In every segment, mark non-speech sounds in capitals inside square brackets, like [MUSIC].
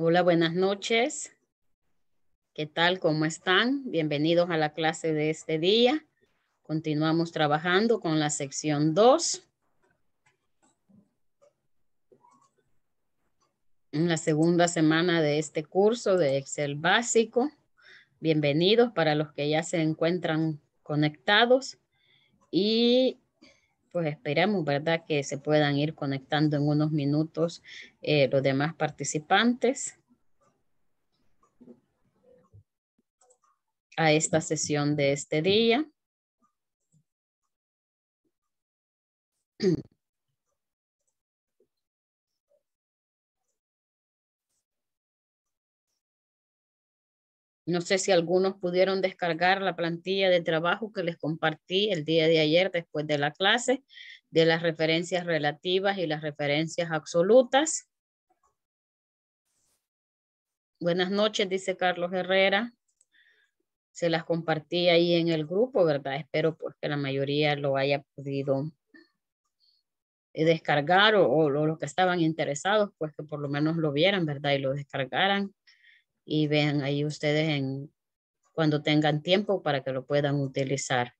Hola, buenas noches. ¿Qué tal? ¿Cómo están? Bienvenidos a la clase de este día. Continuamos trabajando con la sección 2. En la segunda semana de este curso de Excel básico. Bienvenidos para los que ya se encuentran conectados y pues esperamos, ¿verdad? Que se puedan ir conectando en unos minutos eh, los demás participantes. a esta sesión de este día. No sé si algunos pudieron descargar la plantilla de trabajo que les compartí el día de ayer después de la clase, de las referencias relativas y las referencias absolutas. Buenas noches, dice Carlos Herrera se las compartí ahí en el grupo, ¿verdad? Espero pues que la mayoría lo haya podido eh, descargar o, los que estaban interesados, pues que por lo menos lo vieran, ¿verdad? Y lo descargaran y vean ahí ustedes en, cuando tengan tiempo para que lo puedan utilizar.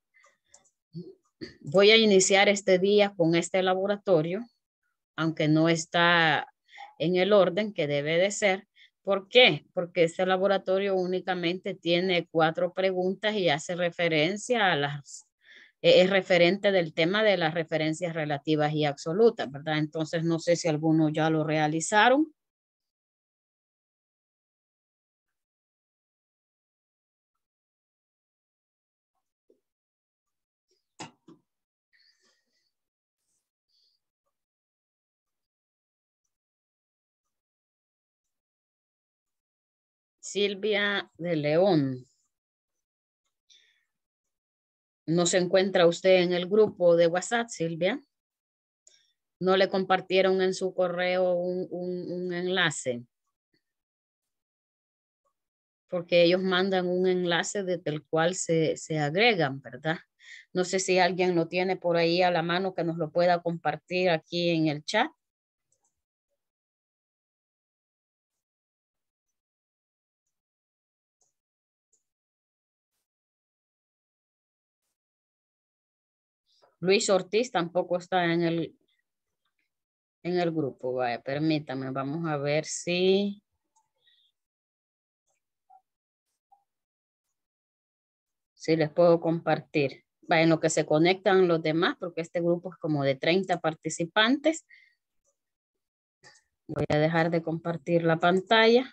Voy a iniciar este día con este laboratorio, aunque no está en el orden que debe de ser, ¿Por qué? Porque este laboratorio únicamente tiene cuatro preguntas y hace referencia a las, e-, es referente del tema de las referencias relativas y absolutas, ¿verdad? Entonces, no sé si algunos ya lo realizaron. Silvia de León. No se encuentra usted en el grupo de WhatsApp, Silvia. No le compartieron en su correo un, enlace. Porque ellos mandan un enlace desde el cual se agregan, ¿verdad? No sé si alguien lo tiene por ahí a la mano que nos lo pueda compartir aquí en el chat. Luis Ortiz tampoco está en el, en el grupo. Vaya, permítame, vamos a ver si... Si les puedo compartir. Vaya, en lo que se conectan los demás, porque este grupo es como de 30 participantes. Voy a dejar de compartir la pantalla.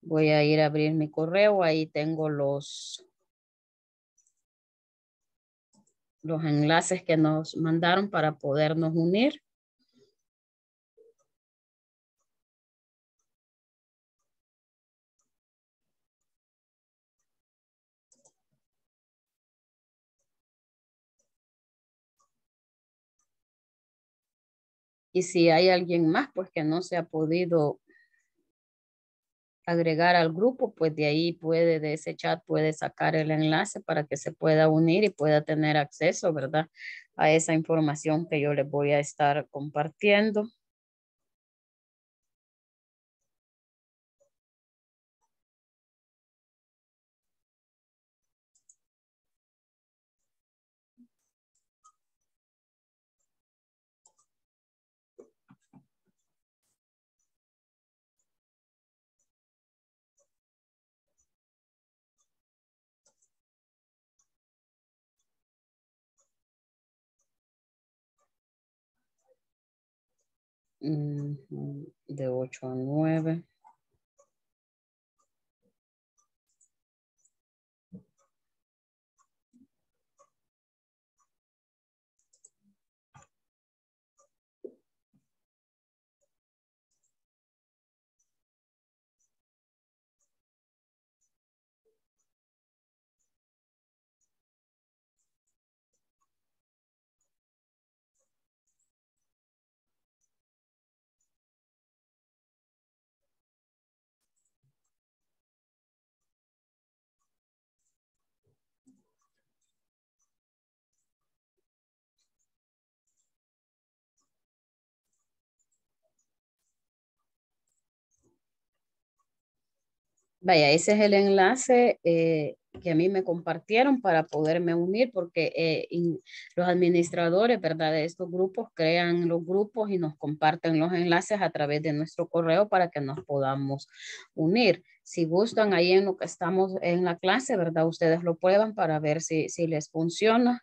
Voy a ir a abrir mi correo. Ahí tengo los, los enlaces que nos mandaron para podernos unir. Y si hay alguien más, pues que no se ha podido agregar al grupo, pues de ahí puede, de ese chat puede sacar el enlace para que se pueda unir y pueda tener acceso, ¿verdad? A esa información que yo les voy a estar compartiendo. Mm, de 8 a 9. Vaya, ese es el enlace eh, que a mí me compartieron para poderme unir porque eh, los administradores, ¿verdad? De estos grupos crean los grupos y nos comparten los enlaces a través de nuestro correo para que nos podamos unir. Si gustan, ahí en lo que estamos en la clase, ¿verdad? Ustedes lo prueban para ver si, si les funciona,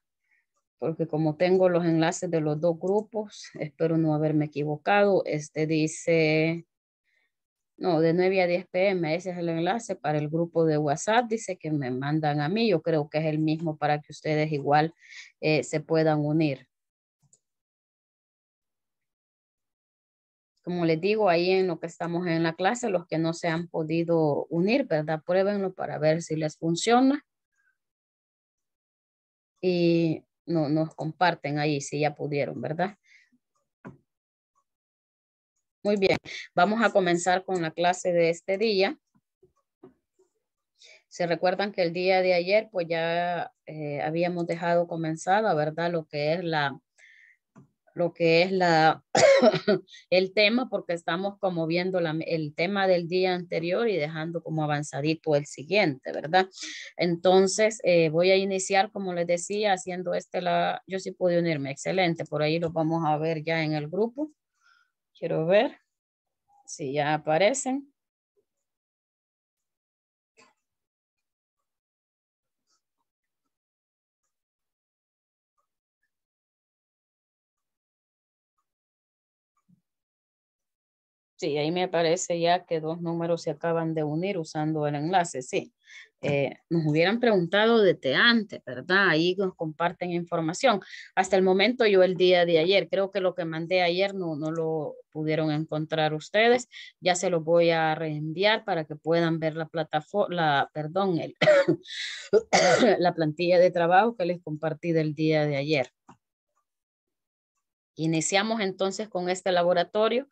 porque como tengo los enlaces de los dos grupos, espero no haberme equivocado. Este dice no, de 9 a 10 pm, ese es el enlace para el grupo de WhatsApp, dice que me mandan a mí, yo creo que es el mismo para que ustedes igual eh, se puedan unir. Como les digo, ahí en lo que estamos en la clase, los que no se han podido unir, ¿verdad? Pruébenlo para ver si les funciona. Y no, nos comparten ahí si ya pudieron, ¿verdad? Muy bien, vamos a comenzar con la clase de este día. Se recuerdan que el día de ayer, pues ya eh, habíamos dejado comenzado ¿verdad? Lo que es la, lo que es la, [COUGHS] el tema, porque estamos como viendo el tema del día anterior y dejando como avanzadito el siguiente, ¿verdad? Entonces, eh, voy a iniciar, como les decía, haciendo este la, yo sí pude unirme, excelente, por ahí lo vamos a ver ya en el grupo. Quiero ver si ya aparecen. Sí, ahí me aparece ya que dos números se acaban de unir usando el enlace, sí. Eh, nos hubieran preguntado desde antes, ¿verdad? Ahí nos comparten información. Hasta el momento yo el día de ayer, creo que lo que mandé ayer no, no lo pudieron encontrar ustedes. Ya se los voy a reenviar para que puedan ver la plataforma, perdón, el, [COUGHS] la plantilla de trabajo que les compartí del día de ayer. Iniciamos entonces con este laboratorio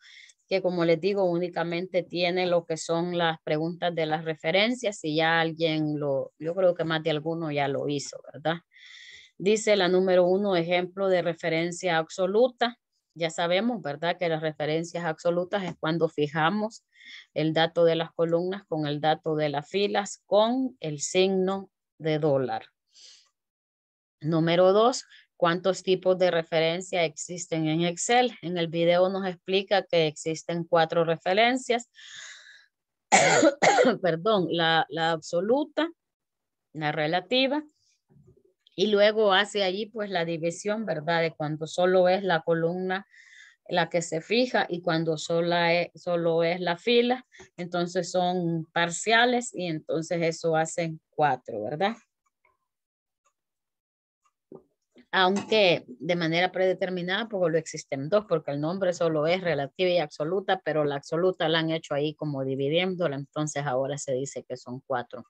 que como les digo, únicamente tiene lo que son las preguntas de las referencias, si ya alguien lo, yo creo que más de alguno ya lo hizo, ¿verdad? Dice la número uno, ejemplo de referencia absoluta. Ya sabemos, ¿verdad? Que las referencias absolutas es cuando fijamos el dato de las columnas con el dato de las filas con el signo de dólar. Número dos, cuántos tipos de referencia existen en Excel. En el video nos explica que existen cuatro referencias. [COUGHS] Perdón, la, absoluta, la relativa, y luego hace allí pues la división, ¿verdad? De cuando solo es la columna la que se fija y cuando e, solo es la fila, entonces son parciales y entonces eso hacen cuatro, ¿verdad? aunque de manera predeterminada, porque lo existen dos, porque el nombre solo es relativa y absoluta, pero la absoluta la han hecho ahí como dividiéndola, entonces ahora se dice que son cuatro.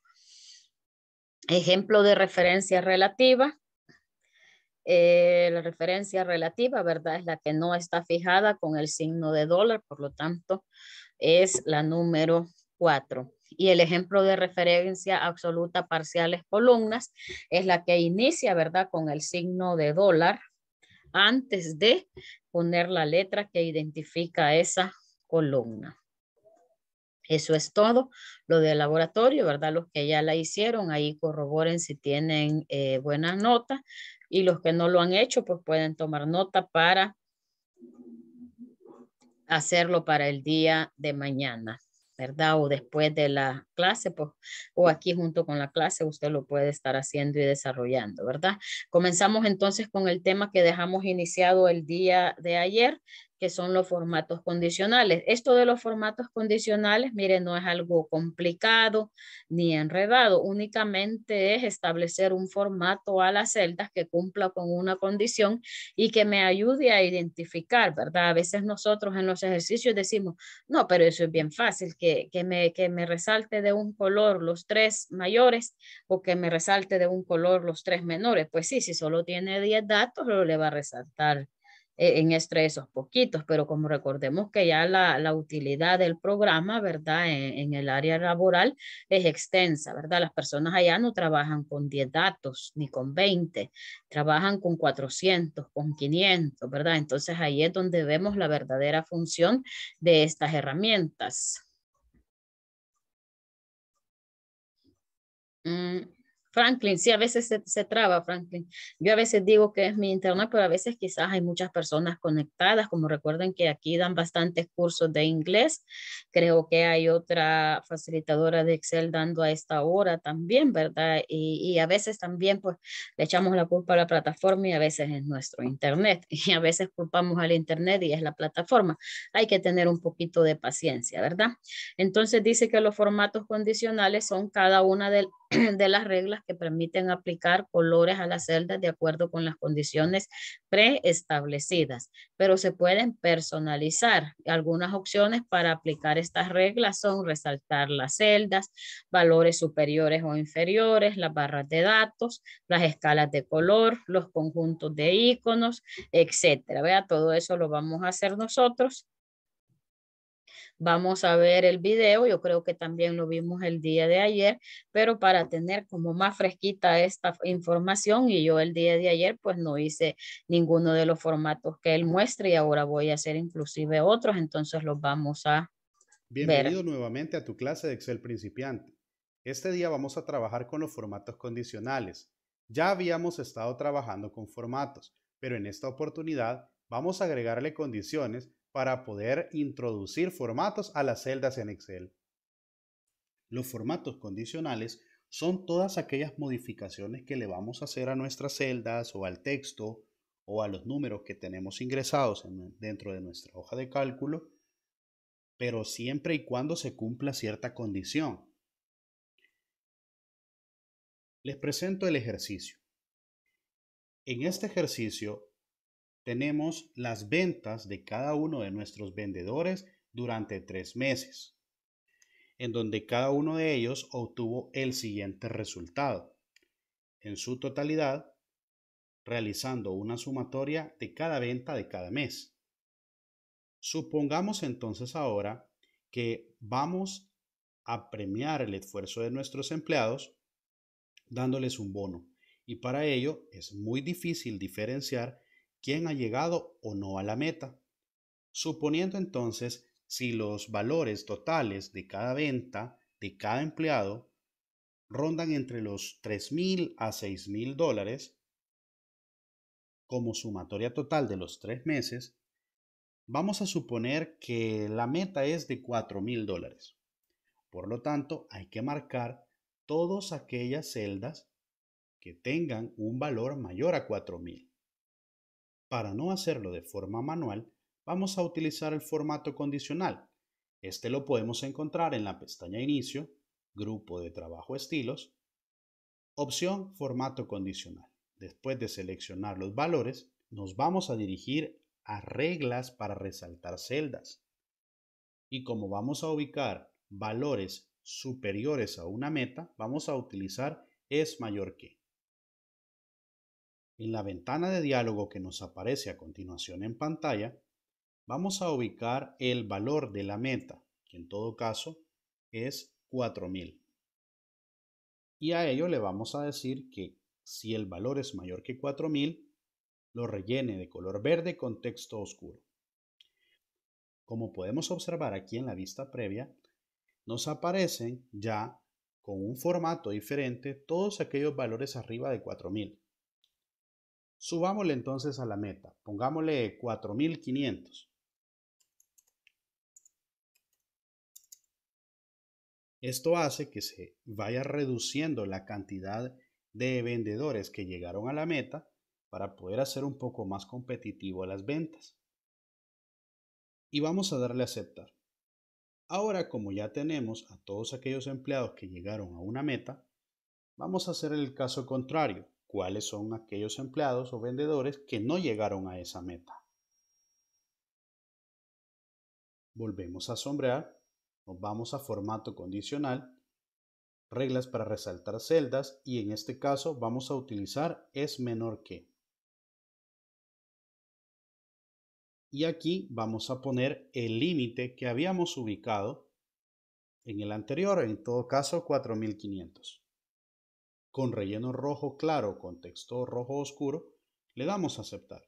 Ejemplo de referencia relativa. Eh, la referencia relativa, ¿verdad? Es la que no está fijada con el signo de dólar, por lo tanto, es la número cuatro y el ejemplo de referencia absoluta parciales columnas es la que inicia, ¿verdad? Con el signo de dólar antes de poner la letra que identifica esa columna. Eso es todo. Lo del laboratorio, ¿verdad? Los que ya la hicieron, ahí corroboren si tienen eh, buenas notas. Y los que no lo han hecho, pues pueden tomar nota para hacerlo para el día de mañana. ¿verdad? O después de la clase, pues, o aquí junto con la clase, usted lo puede estar haciendo y desarrollando, ¿verdad? Comenzamos entonces con el tema que dejamos iniciado el día de ayer, que son los formatos condicionales. Esto de los formatos condicionales, miren, no es algo complicado ni enredado, únicamente es establecer un formato a las celdas que cumpla con una condición y que me ayude a identificar, ¿verdad? A veces nosotros en los ejercicios decimos, no, pero eso es bien fácil, que, me, que me resalte de un color los tres mayores o que me resalte de un color los tres menores. Pues sí, si solo tiene 10 datos, lo le va a resaltar e-, en estresos poquitos, pero como recordemos que ya la, utilidad del programa, ¿verdad? E-, en, el área laboral es extensa, ¿verdad? Las personas allá no trabajan con 10 datos ni con 20, trabajan con 400, con 500, ¿verdad? Entonces ahí es donde vemos la verdadera función de estas herramientas. Mm, Franklin, sí, a veces se, se, traba, Franklin. Yo a veces digo que es mi internet, pero a veces quizás hay muchas personas conectadas, como recuerden que aquí dan bastantes cursos de inglés. Creo que hay otra facilitadora de Excel dando a esta hora también, ¿verdad? Y, a veces también pues le echamos la culpa a la plataforma y a veces es nuestro internet. [LAUGHS] Y a veces culpamos al internet y es la plataforma. Hay que tener un poquito de paciencia, ¿verdad? Entonces dice que los formatos condicionales son cada una del... [CLEARS THROAT] de las reglas que permiten aplicar colores a las celdas de acuerdo con las condiciones preestablecidas, pero se pueden personalizar. Algunas opciones para aplicar estas reglas son resaltar las celdas, valores superiores o inferiores, las barras de datos, las escalas de color, los conjuntos de iconos, etcétera. Vea, todo eso lo vamos a hacer nosotros Vamos a ver el video, yo creo que también lo vimos el día de ayer, pero para tener como más fresquita esta información y yo el día de ayer pues no hice ninguno de los formatos que él muestra y ahora voy a hacer inclusive otros, entonces los vamos a Bienvenido nuevamente a tu clase de Excel principiante. Este día vamos a trabajar con los formatos condicionales. Ya habíamos estado trabajando con formatos, pero en esta oportunidad vamos a agregarle condiciones para poder introducir formatos a las celdas en Excel. Los formatos condicionales son todas aquellas modificaciones que le vamos a hacer a nuestras celdas o al texto o a los números que tenemos ingresados dentro de nuestra hoja de cálculo, pero siempre y cuando se cumpla cierta condición. Les presento el ejercicio. En este ejercicio tenemos las ventas de cada uno de nuestros vendedores durante tres meses, en donde cada uno de ellos obtuvo el siguiente resultado. En su totalidad, realizando una sumatoria de cada venta de cada mes. Supongamos entonces ahora que vamos a premiar el esfuerzo de nuestros empleados dándoles un bono. Y para ello es muy difícil diferenciar quién ha llegado o no a la meta. Suponiendo entonces si los valores totales de cada venta de cada empleado rondan entre los 3.000 a 6.000 dólares, como sumatoria total de los tres meses, vamos a suponer que la meta es de 4.000 dólares. Por lo tanto, hay que marcar todas aquellas celdas que tengan un valor mayor a 4.000. Para no hacerlo de forma manual, vamos a utilizar el formato condicional. Este lo podemos encontrar en la pestaña Inicio, Grupo de trabajo Estilos, opción Formato condicional. Después de seleccionar los valores, nos vamos a dirigir a Reglas para resaltar celdas. Y como vamos a ubicar valores superiores a una meta, vamos a utilizar es mayor que. En la ventana de diálogo que nos aparece a continuación en pantalla, vamos a ubicar el valor de la meta, que en todo caso es 4000. Y a ello le vamos a decir que si el valor es mayor que 4000, lo rellene de color verde con texto oscuro. Como podemos observar aquí en la vista previa, nos aparecen ya con un formato diferente todos aquellos valores arriba de 4000. Subámosle entonces a la meta. Pongámosle 4500. Esto hace que se vaya reduciendo la cantidad de vendedores que llegaron a la meta para poder hacer un poco más competitivo las ventas. Y vamos a darle a aceptar. Ahora, como ya tenemos a todos aquellos empleados que llegaron a una meta, vamos a hacer el caso contrario cuáles son aquellos empleados o vendedores que no llegaron a esa meta. Volvemos a sombrear, nos vamos a formato condicional, reglas para resaltar celdas y en este caso vamos a utilizar es menor que. Y aquí vamos a poner el límite que habíamos ubicado en el anterior, en todo caso 4500 con relleno rojo claro con texto rojo oscuro, le damos a aceptar.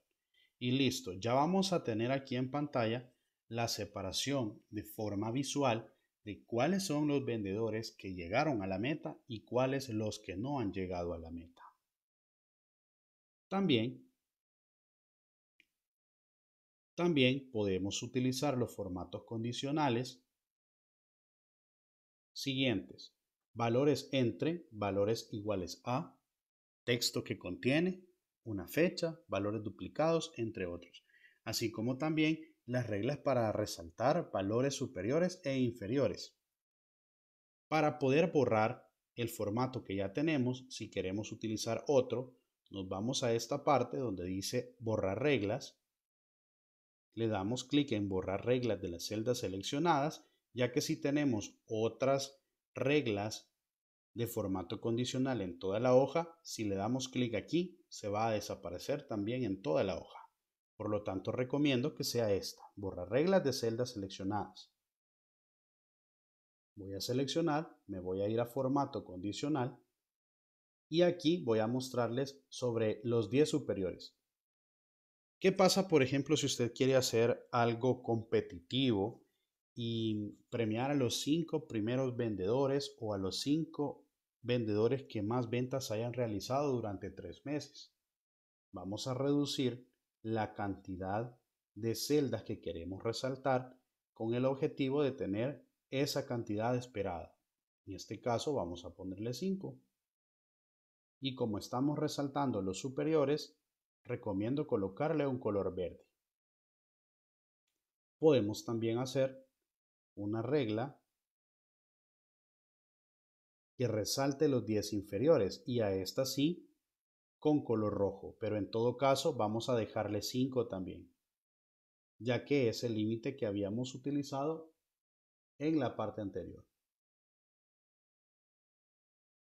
Y listo, ya vamos a tener aquí en pantalla la separación de forma visual de cuáles son los vendedores que llegaron a la meta y cuáles los que no han llegado a la meta. También, también podemos utilizar los formatos condicionales siguientes valores entre, valores iguales a, texto que contiene, una fecha, valores duplicados, entre otros, así como también las reglas para resaltar valores superiores e inferiores. Para poder borrar el formato que ya tenemos, si queremos utilizar otro, nos vamos a esta parte donde dice borrar reglas, le damos clic en borrar reglas de las celdas seleccionadas, ya que si tenemos otras reglas de formato condicional en toda la hoja, si le damos clic aquí, se va a desaparecer también en toda la hoja. Por lo tanto, recomiendo que sea esta, borra reglas de celdas seleccionadas. Voy a seleccionar, me voy a ir a formato condicional y aquí voy a mostrarles sobre los 10 superiores. ¿Qué pasa, por ejemplo, si usted quiere hacer algo competitivo y premiar a los cinco primeros vendedores o a los cinco vendedores que más ventas hayan realizado durante tres meses. Vamos a reducir la cantidad de celdas que queremos resaltar con el objetivo de tener esa cantidad esperada. En este caso vamos a ponerle 5. Y como estamos resaltando los superiores, recomiendo colocarle un color verde. Podemos también hacer una regla que resalte los 10 inferiores y a esta sí con color rojo, pero en todo caso vamos a dejarle 5 también, ya que es el límite que habíamos utilizado en la parte anterior.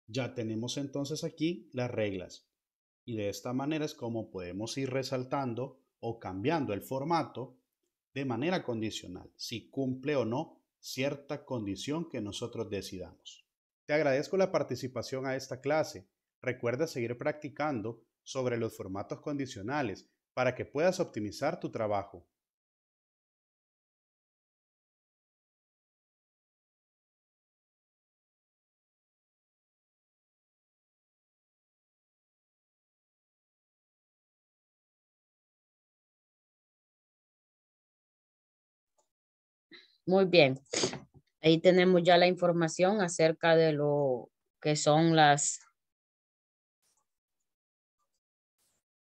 Ya tenemos entonces aquí las reglas y de esta manera es como podemos ir resaltando o cambiando el formato de manera condicional, si cumple o no cierta condición que nosotros decidamos. Te agradezco la participación a esta clase. Recuerda seguir practicando sobre los formatos condicionales para que puedas optimizar tu trabajo. Muy bien. Ahí tenemos ya la información acerca de lo que son las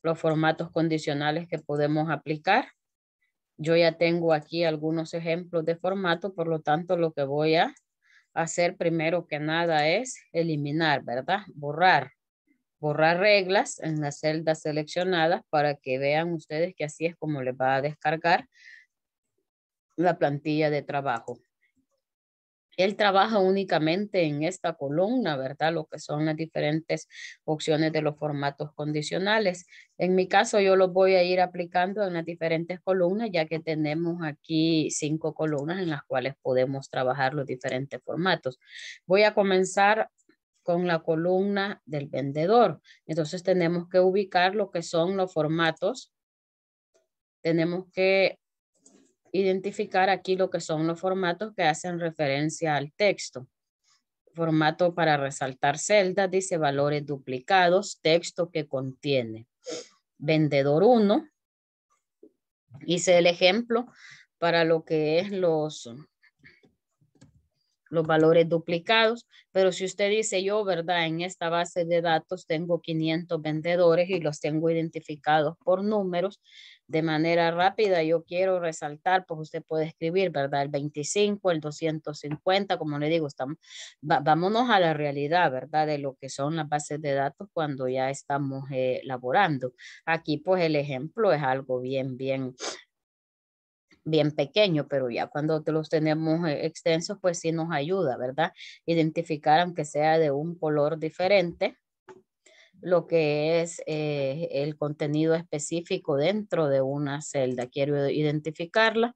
los formatos condicionales que podemos aplicar. Yo ya tengo aquí algunos ejemplos de formato, por lo tanto lo que voy a hacer primero que nada es eliminar, ¿verdad? Borrar. Borrar reglas en las celdas seleccionadas para que vean ustedes que así es como les va a descargar la plantilla de trabajo. Él trabaja únicamente en esta columna, ¿verdad? Lo que son las diferentes opciones de los formatos condicionales. En mi caso, yo los voy a ir aplicando en las diferentes columnas, ya que tenemos aquí cinco columnas en las cuales podemos trabajar los diferentes formatos. Voy a comenzar con la columna del vendedor. Entonces tenemos que ubicar lo que son los formatos. Tenemos que identificar aquí lo que son los formatos que hacen referencia al texto. Formato para resaltar celdas, dice valores duplicados, texto que contiene. Vendedor 1. Hice el ejemplo para lo que es los, los valores duplicados, pero si usted dice yo, ¿verdad? En esta base de datos tengo 500 vendedores y los tengo identificados por números, de manera rápida, yo quiero resaltar, pues usted puede escribir, ¿verdad? El 25, el 250, como le digo, estamos, vámonos a la realidad, ¿verdad? De lo que son las bases de datos cuando ya estamos elaborando. Eh, Aquí, pues el ejemplo es algo bien, bien bien pequeño, pero ya cuando los tenemos eh, extensos, pues sí nos ayuda, ¿verdad? Identificar, aunque sea de un color diferente, lo que es eh, el contenido específico dentro de una celda. Quiero identificarla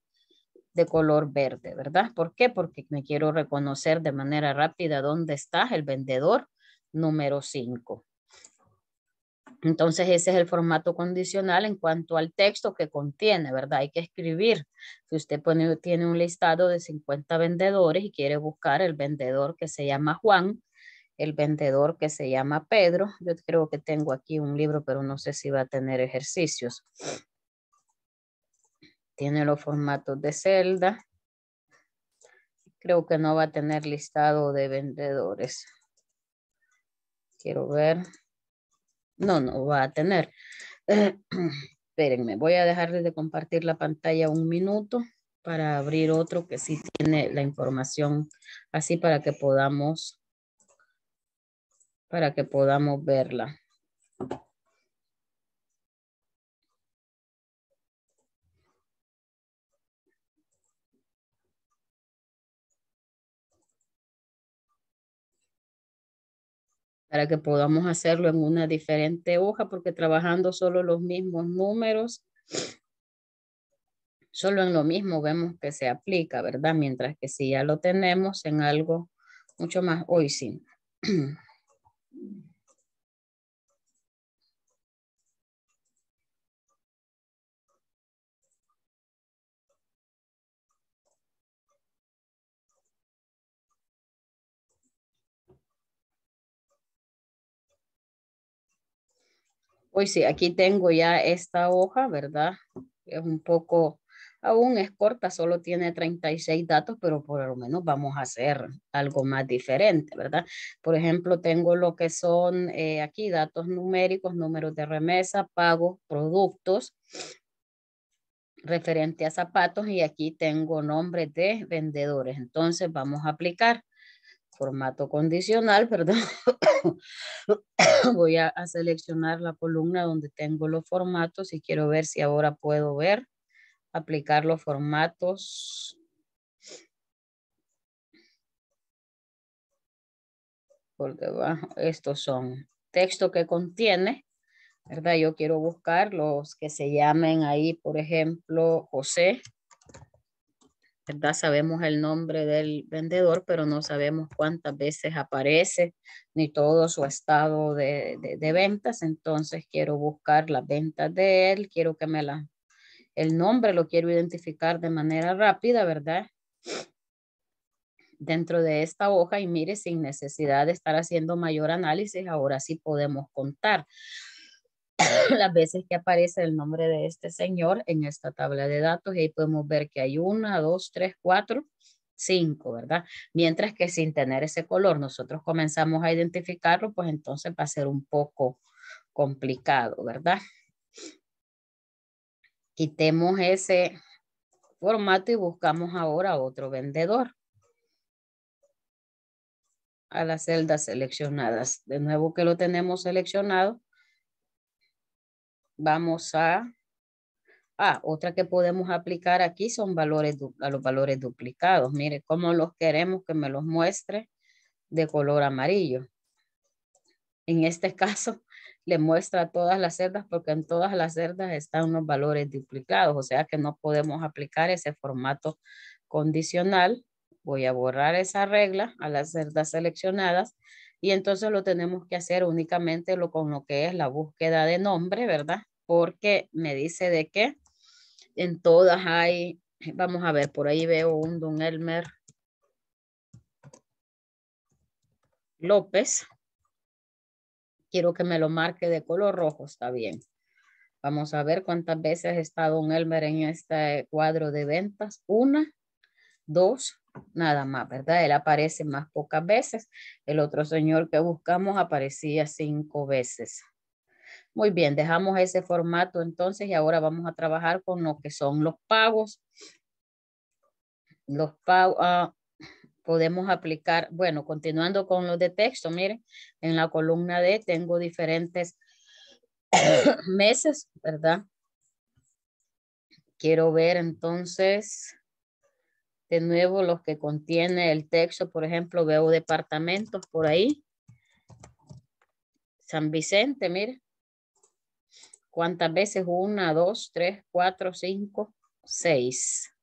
de color verde, ¿verdad? ¿Por qué? Porque me quiero reconocer de manera rápida dónde está el vendedor número 5. Entonces ese es el formato condicional en cuanto al texto que contiene, ¿verdad? Hay que escribir. Si usted tiene un listado de 50 vendedores y quiere buscar el vendedor que se llama Juan, el vendedor que se llama Pedro. Yo creo que tengo aquí un libro, pero no sé si va a tener ejercicios. Tiene los formatos de celda. Creo que no va a tener listado de vendedores. Quiero ver. No, no va a tener. [CLEARS THROAT] espérenme, voy a dejarles de compartir la pantalla un minuto para abrir otro que sí tiene la información así para que podamos para que podamos verla. para que podamos hacerlo en una diferente hoja, porque trabajando solo los mismos números, solo en lo mismo vemos que se aplica, ¿verdad? Mientras que si ya lo tenemos en algo mucho más, hoy sí, [CLEARS THROAT] Hoy pues sí, aquí tengo ya esta hoja, ¿verdad? Es un poco Aún es corta, solo tiene 36 datos, pero por lo menos vamos a hacer algo más diferente, ¿verdad? Por ejemplo, tengo lo que son eh, aquí datos numéricos, números de remesa, pagos, productos, referente a zapatos y aquí tengo nombres de vendedores. Entonces vamos a aplicar formato condicional, perdón. [COUGHS] Voy a, seleccionar la columna donde tengo los formatos y quiero ver si ahora puedo ver aplicar los formatos. Por debajo, estos son texto que contiene, ¿verdad? Yo quiero buscar los que se llamen ahí, por ejemplo, José. ¿Verdad? Sabemos el nombre del vendedor, pero no sabemos cuántas veces aparece ni todo su estado de ventas. Entonces quiero buscar las ventas de él, quiero que me las el nombre lo quiero identificar de manera rápida, ¿verdad? Dentro de esta hoja y mire, sin necesidad de estar haciendo mayor análisis, ahora sí podemos contar [COUGHS] las veces que aparece el nombre de este señor en esta tabla de datos y ahí podemos ver que hay una, dos, tres, cuatro, cinco, ¿verdad? Mientras que sin tener ese color nosotros comenzamos a identificarlo, pues entonces va a ser un poco complicado, ¿verdad? Quitemos ese formato y buscamos ahora otro vendedor. A las celdas seleccionadas. De nuevo que lo tenemos seleccionado, vamos a... Ah, otra que podemos aplicar aquí son valores a los valores duplicados. Mire cómo los queremos que me los muestre de color amarillo. En este [LAUGHS] caso, le muestra todas las celdas porque en todas las celdas están los valores duplicados, o sea que no podemos aplicar ese formato condicional. Voy a borrar esa regla a las celdas seleccionadas y entonces lo tenemos que hacer únicamente lo, con lo que es la búsqueda de nombre, ¿verdad? Porque me dice de que en todas hay, vamos a ver, por ahí veo un Don Elmer López. Quiero que me lo marque de color rojo, está bien. Vamos a ver cuántas veces estado un Elmer en este cuadro de ventas. Una, dos, nada más, ¿verdad? Él aparece más pocas veces. El otro señor que buscamos aparecía cinco veces. Muy bien, dejamos ese formato entonces y ahora vamos a trabajar con lo que son los pagos. Los pagos, ah, podemos aplicar, bueno, continuando con los de texto, miren, en la columna D tengo diferentes [COUGHS] meses, ¿verdad? Quiero ver entonces de nuevo los que contiene el texto, por ejemplo, veo departamentos por ahí. San Vicente, mire. ¿Cuántas veces? Una, dos, tres, cuatro, cinco, seis.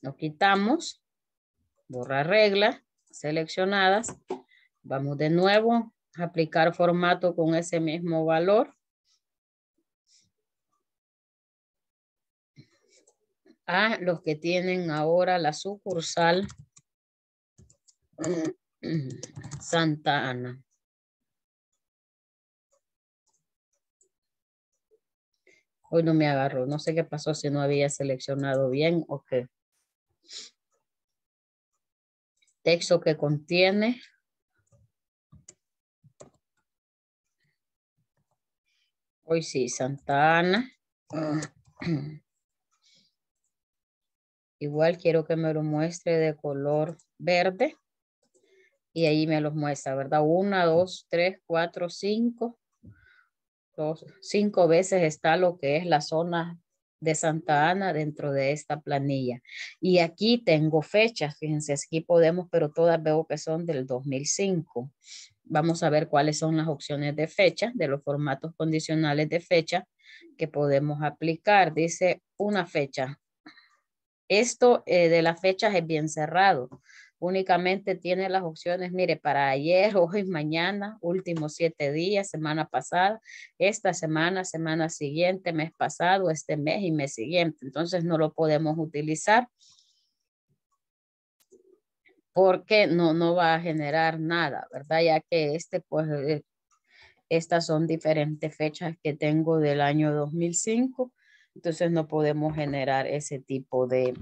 Lo quitamos borrar regla, seleccionadas. Vamos de nuevo a aplicar formato con ese mismo valor. A los que tienen ahora la sucursal [CLEARS THROAT] Santa Ana. Hoy no me agarró, no sé qué pasó si no había seleccionado bien o qué texto que contiene hoy sí, Santana. [CLEARS THROAT] igual quiero que me lo muestre de color verde y ahí me los muestra, ¿verdad? Una, dos, tres, cuatro, cinco cinco veces está lo que es la zona de Santa Ana dentro de esta planilla. Y aquí tengo fechas, fíjense, aquí podemos, pero todas veo que son del 2005. Vamos a ver cuáles son las opciones de fecha, de los formatos condicionales de fecha que podemos aplicar. Dice una fecha. Esto eh, de las fechas es bien cerrado únicamente tiene las opciones, mire, para ayer, [LAUGHS] hoy, mañana, últimos siete días, semana pasada, esta semana, semana siguiente, mes pasado, este mes y mes siguiente. Entonces no lo podemos utilizar porque no, no va a generar nada, ¿verdad? Ya que este, pues, eh, estas son diferentes fechas que tengo del año 2005, entonces no podemos generar ese tipo de,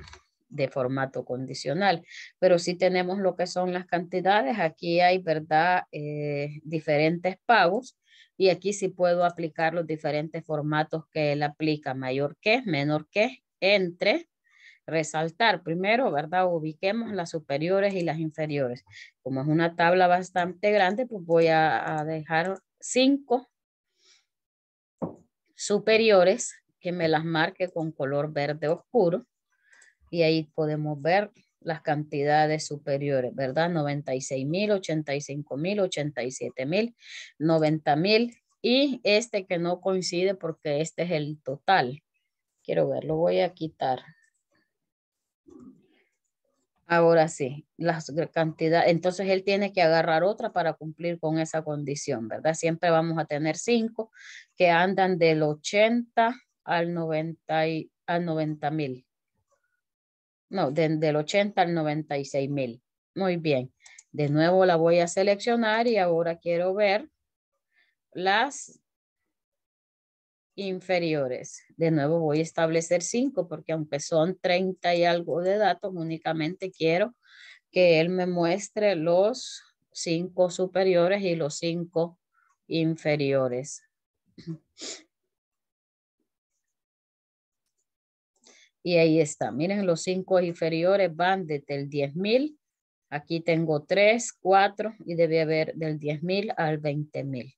de formato condicional. Pero si tenemos lo que son las cantidades. Aquí hay, ¿verdad? Eh, diferentes pagos. Y aquí sí puedo aplicar los diferentes formatos que él aplica, mayor que, menor que, entre, resaltar. Primero, ¿verdad? Ubiquemos las superiores y las inferiores. Como es una tabla bastante grande, pues voy a dejar cinco superiores que me las marque con color verde oscuro y ahí podemos ver las cantidades superiores, ¿verdad? 96 mil, 85 mil, 87 mil, 90 mil y este que no coincide porque este es el total. Quiero verlo, lo voy a quitar. Ahora sí, las cantidad, entonces él tiene que agarrar otra para cumplir con esa condición, ¿verdad? Siempre vamos a tener cinco que andan del 80 al 90 al 90 mil no, del 80 al 96 mil. Muy bien. De nuevo la voy a seleccionar y ahora quiero ver las inferiores. De nuevo voy a establecer cinco porque aunque son 30 y algo de datos, únicamente quiero que él me muestre los cinco superiores y los cinco inferiores. [CLEARS THROAT] Y ahí está. Miren, los cinco inferiores van desde el 10,000. Aquí tengo tres, cuatro, y debe haber del 10,000 al 20,000.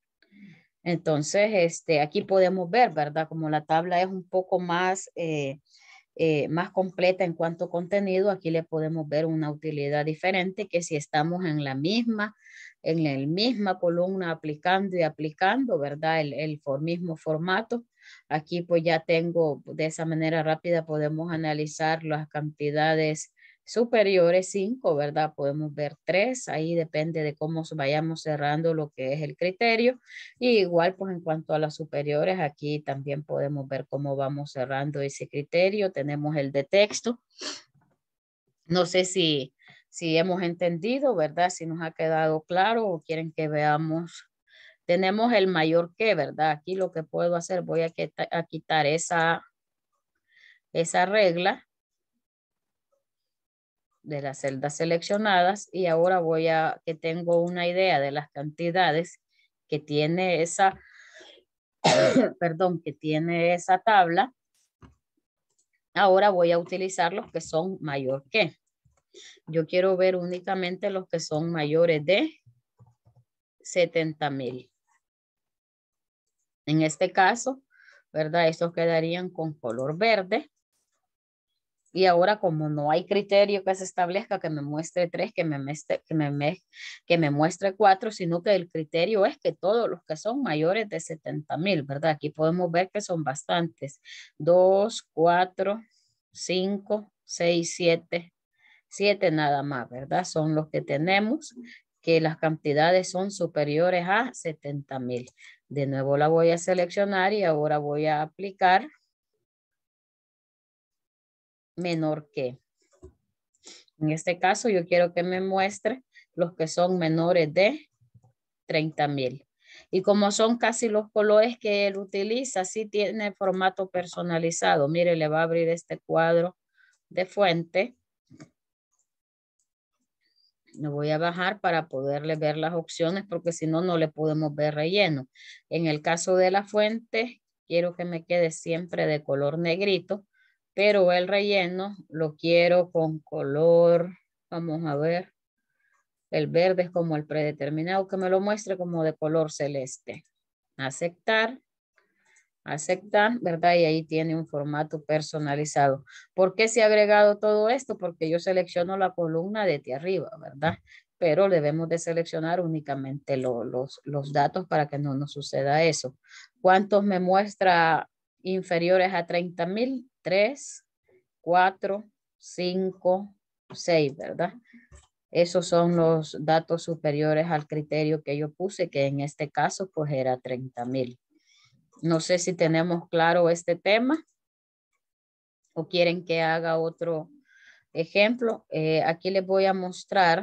Entonces, este, aquí podemos ver, ¿verdad? Como la tabla es un poco más, eh, eh, más completa en cuanto a contenido, aquí le podemos ver una utilidad diferente que si estamos en la misma, en la misma columna aplicando y aplicando, ¿verdad? El, el mismo formato, Aquí pues ya tengo, pues, de esa manera rápida podemos analizar las cantidades superiores, 5, ¿verdad? Podemos ver tres ahí depende de cómo vayamos cerrando lo que es el criterio. igual, pues en cuanto a las superiores, aquí también podemos ver cómo vamos cerrando ese criterio. Tenemos el de texto. No sé si, si hemos entendido, ¿verdad? Si nos ha quedado claro o quieren que veamos tenemos el mayor que, ¿verdad? Aquí lo que puedo hacer, voy a, quitar, esa, esa regla de las celdas seleccionadas y ahora voy a, que tengo una idea de las cantidades que tiene esa, [COUGHS] perdón, que tiene esa tabla, ahora voy a utilizar los que son mayor que. Yo quiero ver únicamente los que son mayores de 70 mil. En este caso, ¿verdad? Estos quedarían con color verde. Y ahora, como no hay criterio que se establezca que me muestre tres, que me, muestre, me, que me muestre cuatro, sino que el criterio es que todos los que son mayores de 70 mil, ¿verdad? Aquí podemos ver que son bastantes. Dos, cuatro, cinco, seis, siete. Siete nada más, ¿verdad? Son los que tenemos que las cantidades son superiores a 70 mil. De nuevo la voy a seleccionar y ahora voy a aplicar menor que. En este caso yo quiero que me muestre los que son menores de 30 mil. Y como son casi los colores que él utiliza, sí tiene formato personalizado. Mire, le va a abrir este cuadro de fuente me voy a bajar para poderle ver las opciones porque si no, no le podemos ver relleno. En el caso de la fuente, quiero que me quede siempre de color negrito, pero el relleno lo quiero con color, vamos a ver, el verde es como el predeterminado, que me lo muestre como de color celeste. Aceptar aceptan, ¿verdad? Y ahí tiene un formato personalizado. ¿Por qué se ha agregado todo esto? Porque yo selecciono la columna de ti arriba, ¿verdad? Pero debemos de seleccionar únicamente los, los datos para que no nos suceda eso. ¿Cuántos me muestra inferiores a 30 mil? 3, 4, 5, 6, ¿verdad? Esos son los datos superiores al criterio que yo puse, que en este caso pues era 30 mil. No sé si tenemos claro este tema o quieren que haga otro ejemplo. Eh, aquí les voy a mostrar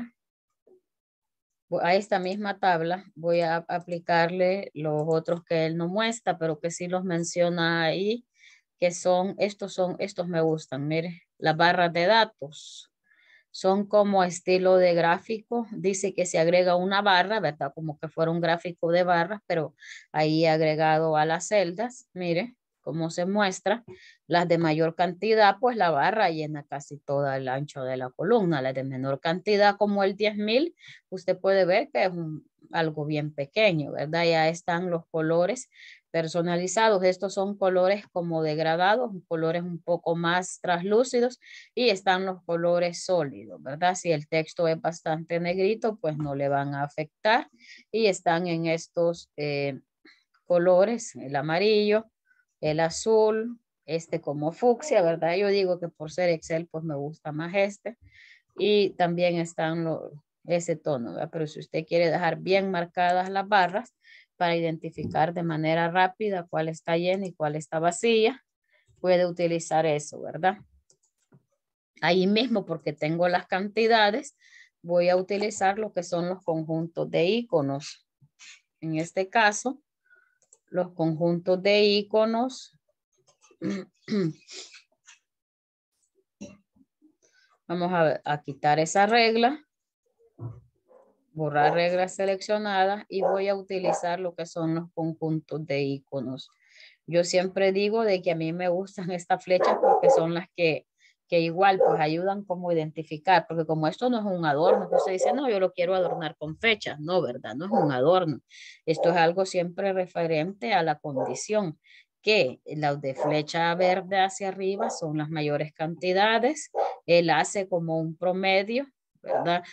a esta misma tabla. Voy a aplicarle los otros que él no muestra, pero que sí los menciona ahí, que son, estos son, estos me gustan. Mire, las barras de datos son como estilo de gráfico. Dice que se agrega una barra, ¿verdad? Como que fuera un gráfico de barras, pero ahí agregado a las celdas. Mire cómo se muestra. Las de mayor cantidad, pues la barra llena casi todo el ancho de la columna. Las de menor cantidad, como el 10.000, usted puede ver que es algo bien pequeño, ¿verdad? Ya están los colores personalizados. Estos son colores como degradados, colores un poco más traslúcidos, y están los colores sólidos, ¿verdad? Si el texto es bastante negrito, pues no le van a afectar y están en estos eh, colores, el amarillo, el azul, este como fucsia, ¿verdad? Yo digo que por ser Excel, pues me gusta más este. Y también están ese tono, ¿verdad? Pero si usted quiere dejar bien marcadas las barras, para identificar de manera rápida cuál está lleno y cuál está vacía. Puede utilizar eso, ¿verdad? Ahí mismo, porque tengo las cantidades, voy a utilizar lo que son los conjuntos de iconos. En este caso, los conjuntos de iconos [CLEARS THROAT] Vamos a, quitar esa regla borrar reglas seleccionadas y voy a utilizar lo que son los conjuntos de iconos. Yo siempre digo de que a mí me gustan [LAUGHS] estas flechas porque son las que, igual pues ayudan como identificar, porque como esto no es un adorno, usted se dice, no, yo lo quiero adornar con flechas. no, ¿verdad? No es un adorno. Esto es algo siempre referente a la condición que las de flecha verde hacia arriba son las mayores cantidades, él hace como un promedio ¿verdad?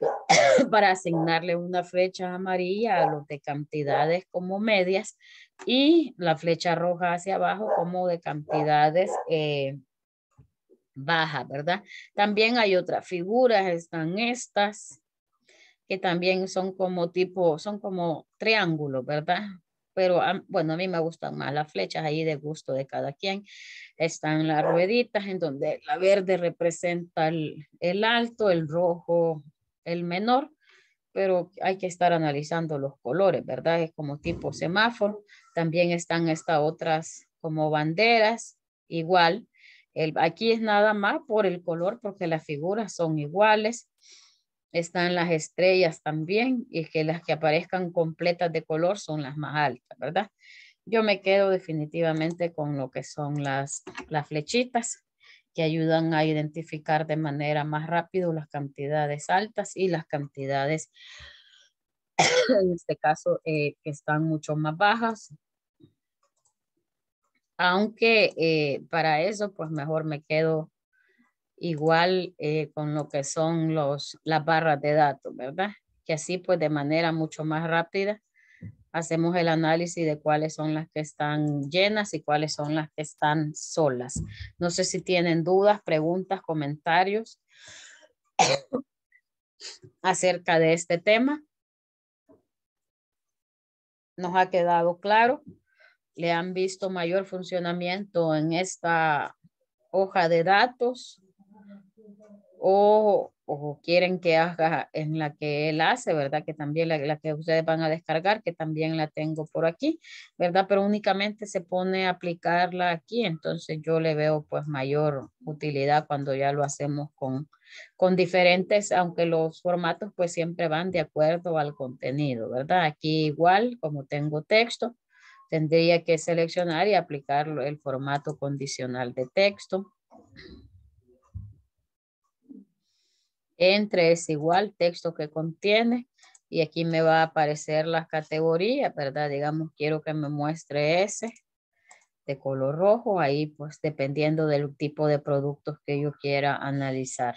[COUGHS] Para asignarle una flecha amarilla a los de cantidades como medias y la flecha roja hacia abajo como de cantidades eh, bajas, ¿verdad? También hay otras figuras, están estas, que también son como tipo, son como triángulos, ¿verdad? pero bueno, a mí me gustan más las flechas ahí de gusto de cada quien. Están las rueditas en donde la verde representa el, alto, el rojo, el menor, pero hay que estar analizando los colores, ¿verdad? Es como tipo semáforo. También están estas otras como banderas, igual. aquí es nada más por el color porque las figuras son iguales están las estrellas también y que las que aparezcan completas de color son las más altas, ¿verdad? Yo me quedo definitivamente con lo que son las, las flechitas que ayudan a identificar de manera más rápido las cantidades altas y las cantidades, [COUGHS] en este caso, eh, que están mucho más bajas. Aunque eh, para eso, pues mejor me quedo igual eh, con lo que son los, las barras de datos, ¿verdad? Que así pues de manera mucho más rápida hacemos el análisis de cuáles son las que están llenas y cuáles son las que están solas. No sé si tienen dudas, preguntas, comentarios acerca de este tema. Nos ha quedado claro. Le han visto mayor funcionamiento en esta hoja de datos o, quieren que haga en la que él hace, ¿verdad? Que también la, que ustedes van a descargar, que también la tengo por aquí, ¿verdad? Pero únicamente se pone a aplicarla aquí, entonces yo le veo pues mayor utilidad cuando ya lo hacemos con, con diferentes, aunque los formatos pues siempre van de acuerdo al contenido, ¿verdad? Aquí igual, como tengo texto, tendría que seleccionar y aplicar el formato condicional de texto entre es igual texto que contiene y aquí me va a aparecer las categorías, ¿verdad? Digamos, quiero que me muestre ese de color rojo, ahí pues dependiendo del tipo de productos que yo quiera analizar.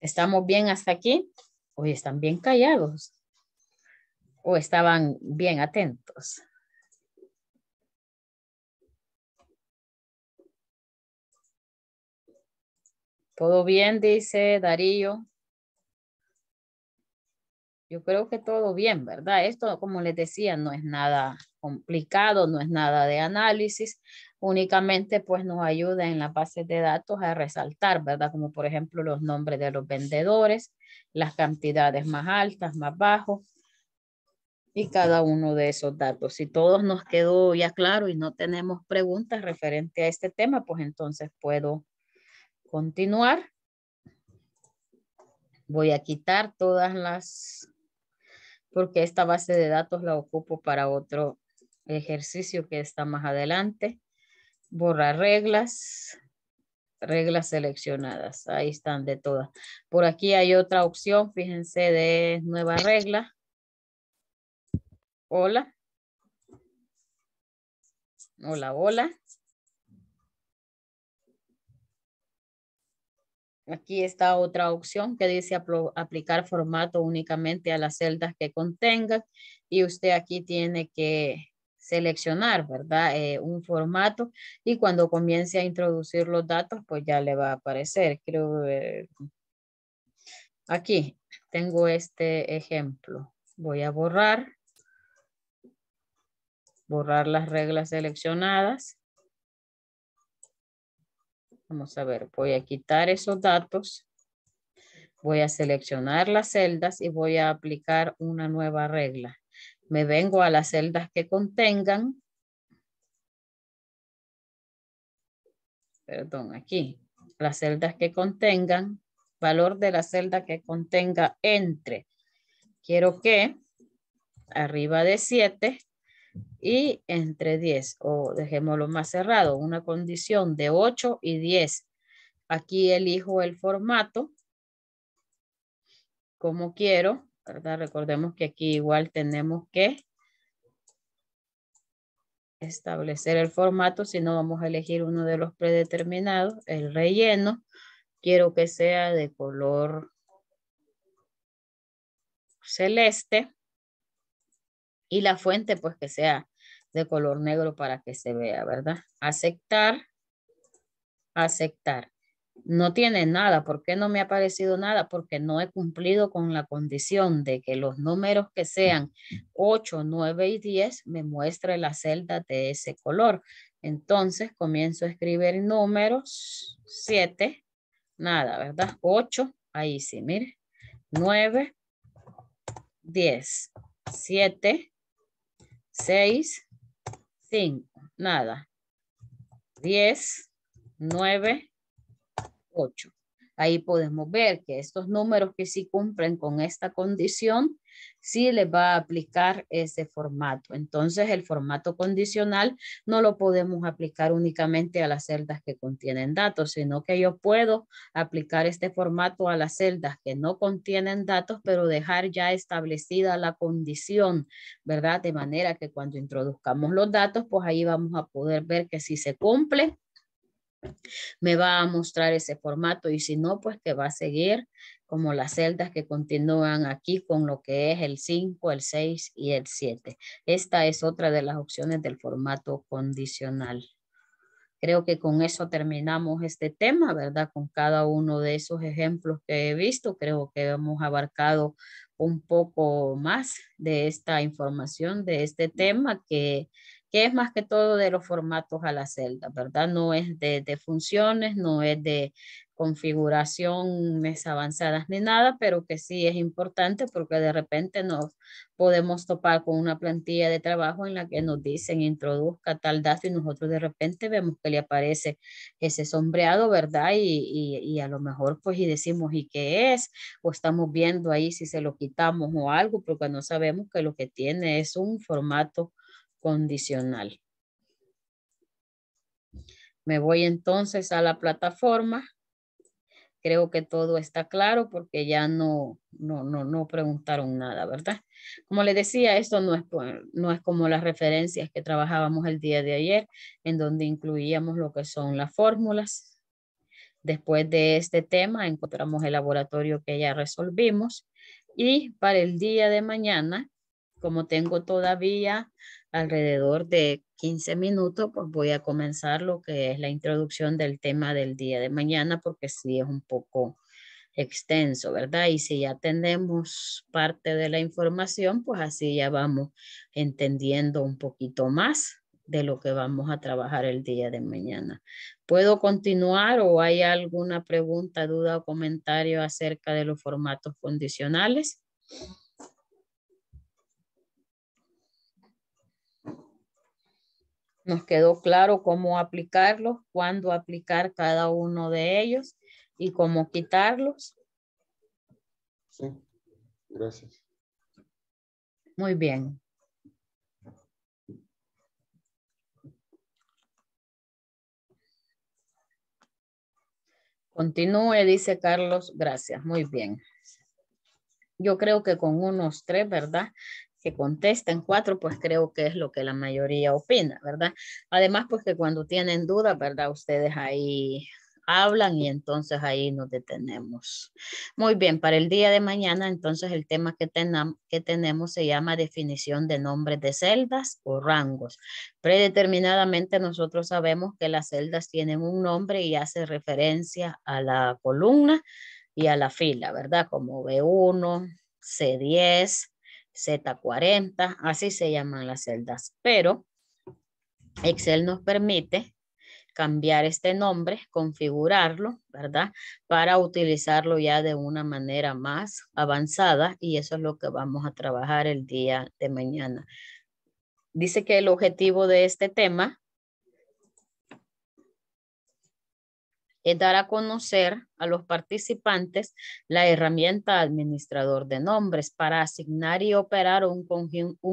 ¿Estamos bien hasta aquí? Hoy están bien callados. ¿O estaban bien atentos? Todo bien, dice Darío. Yo creo que todo bien, ¿verdad? Esto, como les decía, no es nada complicado, no es nada de análisis, únicamente pues nos ayuda en la base de datos a resaltar, ¿verdad? Como por ejemplo los nombres de los vendedores, las cantidades más altas, más bajos y cada uno de esos datos. Si todos nos quedó ya claro y no tenemos preguntas referente a este tema, pues entonces puedo continuar. Voy a quitar todas las, porque esta base de datos la ocupo para otro ejercicio que está más adelante. Borrar reglas, reglas seleccionadas. Ahí están de todas. Por aquí hay otra opción, fíjense, de nueva regla. Hola. Hola, hola. Aquí está otra opción que dice aplicar formato únicamente a las celdas que contenga y usted aquí tiene que seleccionar, ¿verdad? Eh, un formato y cuando comience a introducir los datos, pues ya le va a aparecer. Creo aquí tengo este ejemplo. Voy a borrar, borrar las reglas seleccionadas. Vamos a ver, voy a quitar esos datos. Voy a seleccionar las celdas y voy a aplicar una nueva regla. Me vengo a las celdas que contengan. Perdón, aquí. Las celdas que contengan. Valor de la celda que contenga entre. Quiero que arriba de 7 y entre 10, o dejémoslo más cerrado, una condición de 8 y 10. Aquí elijo el formato como quiero, ¿verdad? Recordemos que aquí igual tenemos que establecer el formato, si no vamos a elegir uno de los predeterminados, el relleno, quiero que sea de color celeste, y la fuente pues que sea de color negro para que se vea, ¿verdad? Aceptar, aceptar. No tiene nada, ¿por qué no me ha aparecido nada? Porque no he cumplido con la condición de que los números que sean 8, 9 y 10 me muestre la celda de ese color. Entonces comienzo a escribir números 7, nada, ¿verdad? 8, ahí sí, mire, 9, 10, 7, 6, 5, nada. 10, 9, 8. Ahí podemos ver que estos números que sí cumplen con esta condición sí les va a aplicar ese formato. Entonces, el formato condicional no lo podemos aplicar únicamente a las celdas que contienen datos, sino que yo puedo aplicar este formato a las celdas que no contienen datos, pero dejar ya establecida la condición, ¿verdad? De manera que cuando introduzcamos los datos, pues ahí vamos a poder ver que si se cumple me va a mostrar ese formato y si no, pues que va a seguir como las celdas que continúan aquí con lo que es el 5, el 6 y el 7. Esta es otra de las opciones del formato condicional. Creo que con eso terminamos este tema, ¿verdad? Con cada uno de esos ejemplos que he visto, creo que hemos abarcado un poco más de esta información, de este tema que que es más que todo de los formatos a la celda, ¿verdad? No es de, funciones, no es de configuraciones avanzadas ni nada, pero que sí es importante porque de repente nos podemos topar con una plantilla de trabajo en la que nos dicen introduzca tal dato y nosotros de repente vemos que le aparece ese sombreado, ¿verdad? Y, y a lo mejor pues y decimos ¿y qué es? O estamos viendo ahí si se lo quitamos o algo porque no sabemos que lo que tiene es un formato condicional. Me voy entonces a la plataforma. Creo que todo está claro porque ya no, no, no, preguntaron nada, ¿verdad? Como les decía, esto no es, no es como las referencias que trabajábamos el día de ayer, en donde incluíamos lo que son las fórmulas. Después de este tema encontramos el laboratorio que ya resolvimos. Y para el día de mañana, como tengo todavía alrededor de 15 minutos, pues voy a comenzar lo que es la introducción del tema del día de mañana, porque sí es un poco extenso, ¿verdad? Y si ya tenemos parte de la información, pues así ya vamos entendiendo un poquito más de lo que vamos a trabajar el día de mañana. ¿Puedo continuar o hay alguna pregunta, duda o comentario acerca de los formatos condicionales? Nos quedó claro cómo aplicarlos, cuándo aplicar cada uno de ellos y cómo quitarlos. Sí, gracias. Muy bien. Continúe, dice Carlos. Gracias, muy bien. Yo creo que con unos tres, ¿verdad? que contesten cuatro, pues creo que es lo que la mayoría opina, ¿verdad? Además, pues que cuando tienen dudas, ¿verdad? Ustedes ahí hablan y entonces ahí nos detenemos. Muy bien, para el día de mañana, entonces el tema que, que tenemos se llama definición de nombres de celdas o rangos. Predeterminadamente nosotros sabemos que las celdas tienen un nombre y hace referencia a la columna y a la fila, ¿verdad? Como B1, C10, Z40, así se llaman las celdas. Pero Excel nos permite cambiar este nombre, configurarlo, ¿verdad? Para utilizarlo ya de una manera más avanzada y eso es lo que vamos a trabajar el día de mañana. Dice que el objetivo de este tema es dar a conocer a los participantes la herramienta administrador de nombres para asignar y operar un,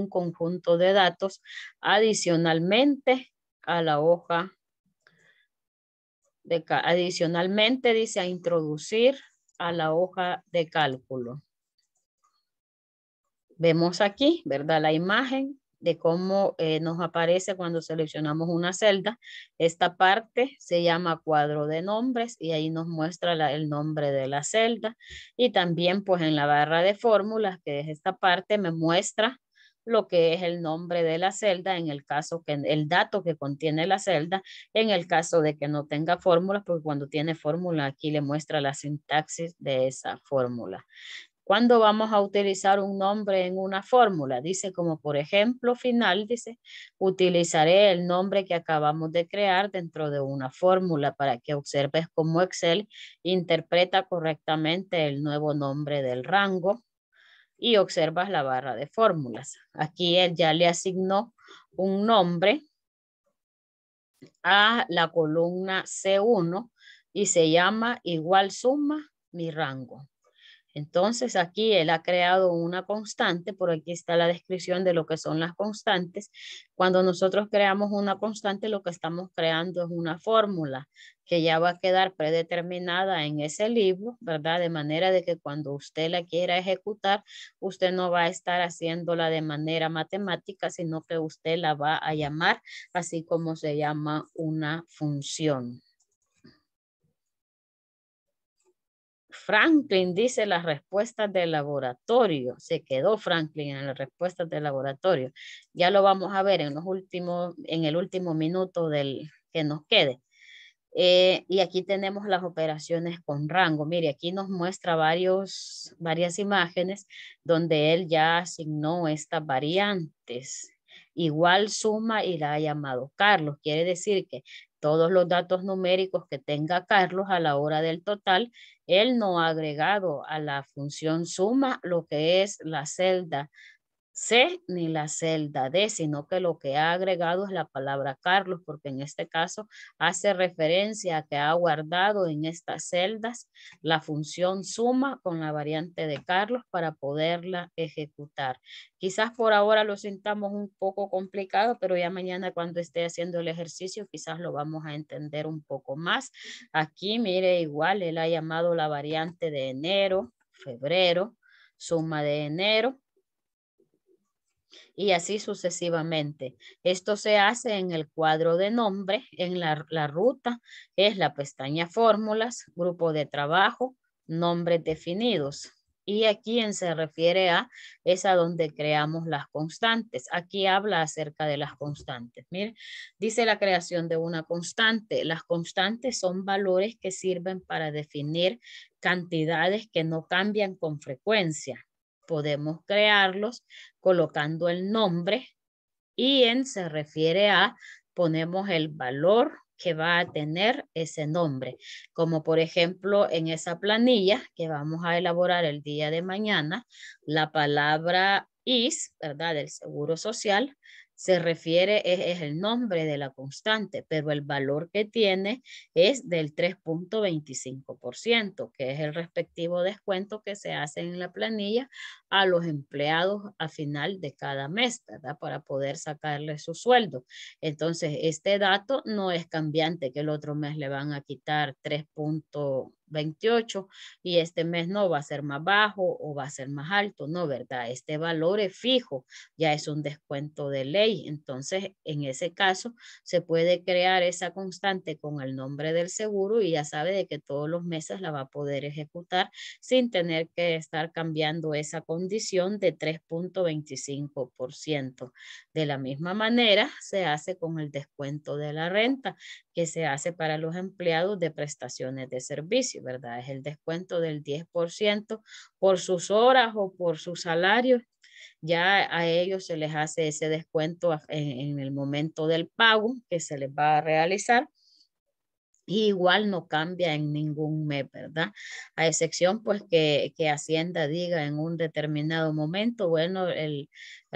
conjunto de datos adicionalmente a la hoja. De adicionalmente dice a introducir a la hoja de cálculo. Vemos aquí, ¿verdad? La imagen de cómo eh, nos aparece cuando seleccionamos una celda. Esta parte se llama cuadro de nombres y ahí nos muestra el nombre de la celda. Y también pues en la barra de fórmulas, que es esta parte, me muestra lo que es el nombre de la celda en el caso que el dato que contiene la celda en el caso de que no tenga fórmulas porque cuando tiene fórmula aquí le muestra la sintaxis de esa fórmula ¿Cuándo vamos a utilizar un nombre en una fórmula? Dice como por ejemplo final, dice, utilizaré el nombre que acabamos de crear dentro de una fórmula para que observes cómo Excel interpreta correctamente el nuevo nombre del rango y observas la barra de fórmulas. Aquí él ya le asignó un nombre a la columna C1 y se llama igual suma mi rango. Entonces aquí él ha creado una constante, por aquí está la descripción de lo que son las constantes. Cuando nosotros creamos una constante, lo que estamos creando es una fórmula que ya va a quedar predeterminada en ese libro, ¿verdad? De manera de que cuando usted la quiera ejecutar, usted no va a estar haciéndola de manera matemática, sino que usted la va a llamar así como se llama una función. Franklin dice las respuestas del laboratorio. Se quedó Franklin en las respuestas del laboratorio. Ya lo vamos a ver en, los últimos, en el último minuto del, que nos quede. Eh, y aquí tenemos las operaciones con rango. Mire, aquí nos muestra varios, varias imágenes donde él ya asignó estas variantes. Igual suma y la ha llamado Carlos. Quiere decir que todos los datos numéricos que tenga Carlos a la hora del total, él no ha agregado a la función suma lo que es la celda C ni la celda D, sino que lo que ha agregado es la palabra Carlos, porque en este caso hace referencia a que ha guardado en estas celdas la función suma con la variante de Carlos para poderla ejecutar. Quizás por ahora lo sintamos un poco complicado, pero ya mañana cuando esté haciendo el ejercicio quizás lo vamos a entender un poco más. Aquí, mire, igual él ha llamado la variante de enero, febrero, suma de enero, y así sucesivamente. Esto se hace en el cuadro de nombre, en la, la ruta, es la pestaña fórmulas, grupo de trabajo, nombres definidos. Y aquí en se refiere a, es a donde creamos las constantes. Aquí habla acerca de las constantes. Miren, dice la creación de una constante. Las constantes son valores que sirven para definir cantidades que no cambian con frecuencia podemos crearlos colocando el nombre y en se refiere a ponemos el valor que va a tener ese nombre. Como por ejemplo en esa planilla que vamos a elaborar el día de mañana, la palabra is, ¿verdad? Del seguro social, se refiere, es, el nombre de la constante, pero el valor que tiene es del 3.25%, que es el respectivo descuento que se hace en la planilla a los empleados a final de cada mes, ¿verdad? Para poder sacarle su sueldo. Entonces, este dato no es cambiante, que el otro mes le van a quitar 3. 28 y este mes no va a ser más bajo o va a ser más alto, no, ¿verdad? Este valor es fijo, ya es un descuento de ley. Entonces, en ese caso, se puede crear esa constante con el nombre del seguro y ya sabe de que todos los meses la va a poder ejecutar sin tener que estar cambiando esa condición de 3.25%. De la misma manera, se hace con el descuento de la renta que se hace para los empleados de prestaciones de servicios ¿verdad? Es el descuento del 10% por sus horas o por su salario. Ya a ellos se les hace ese descuento en, el momento del pago que se les va a realizar. igual no cambia en ningún mes, ¿verdad? A excepción, pues, que, que Hacienda diga en un determinado momento, bueno, el,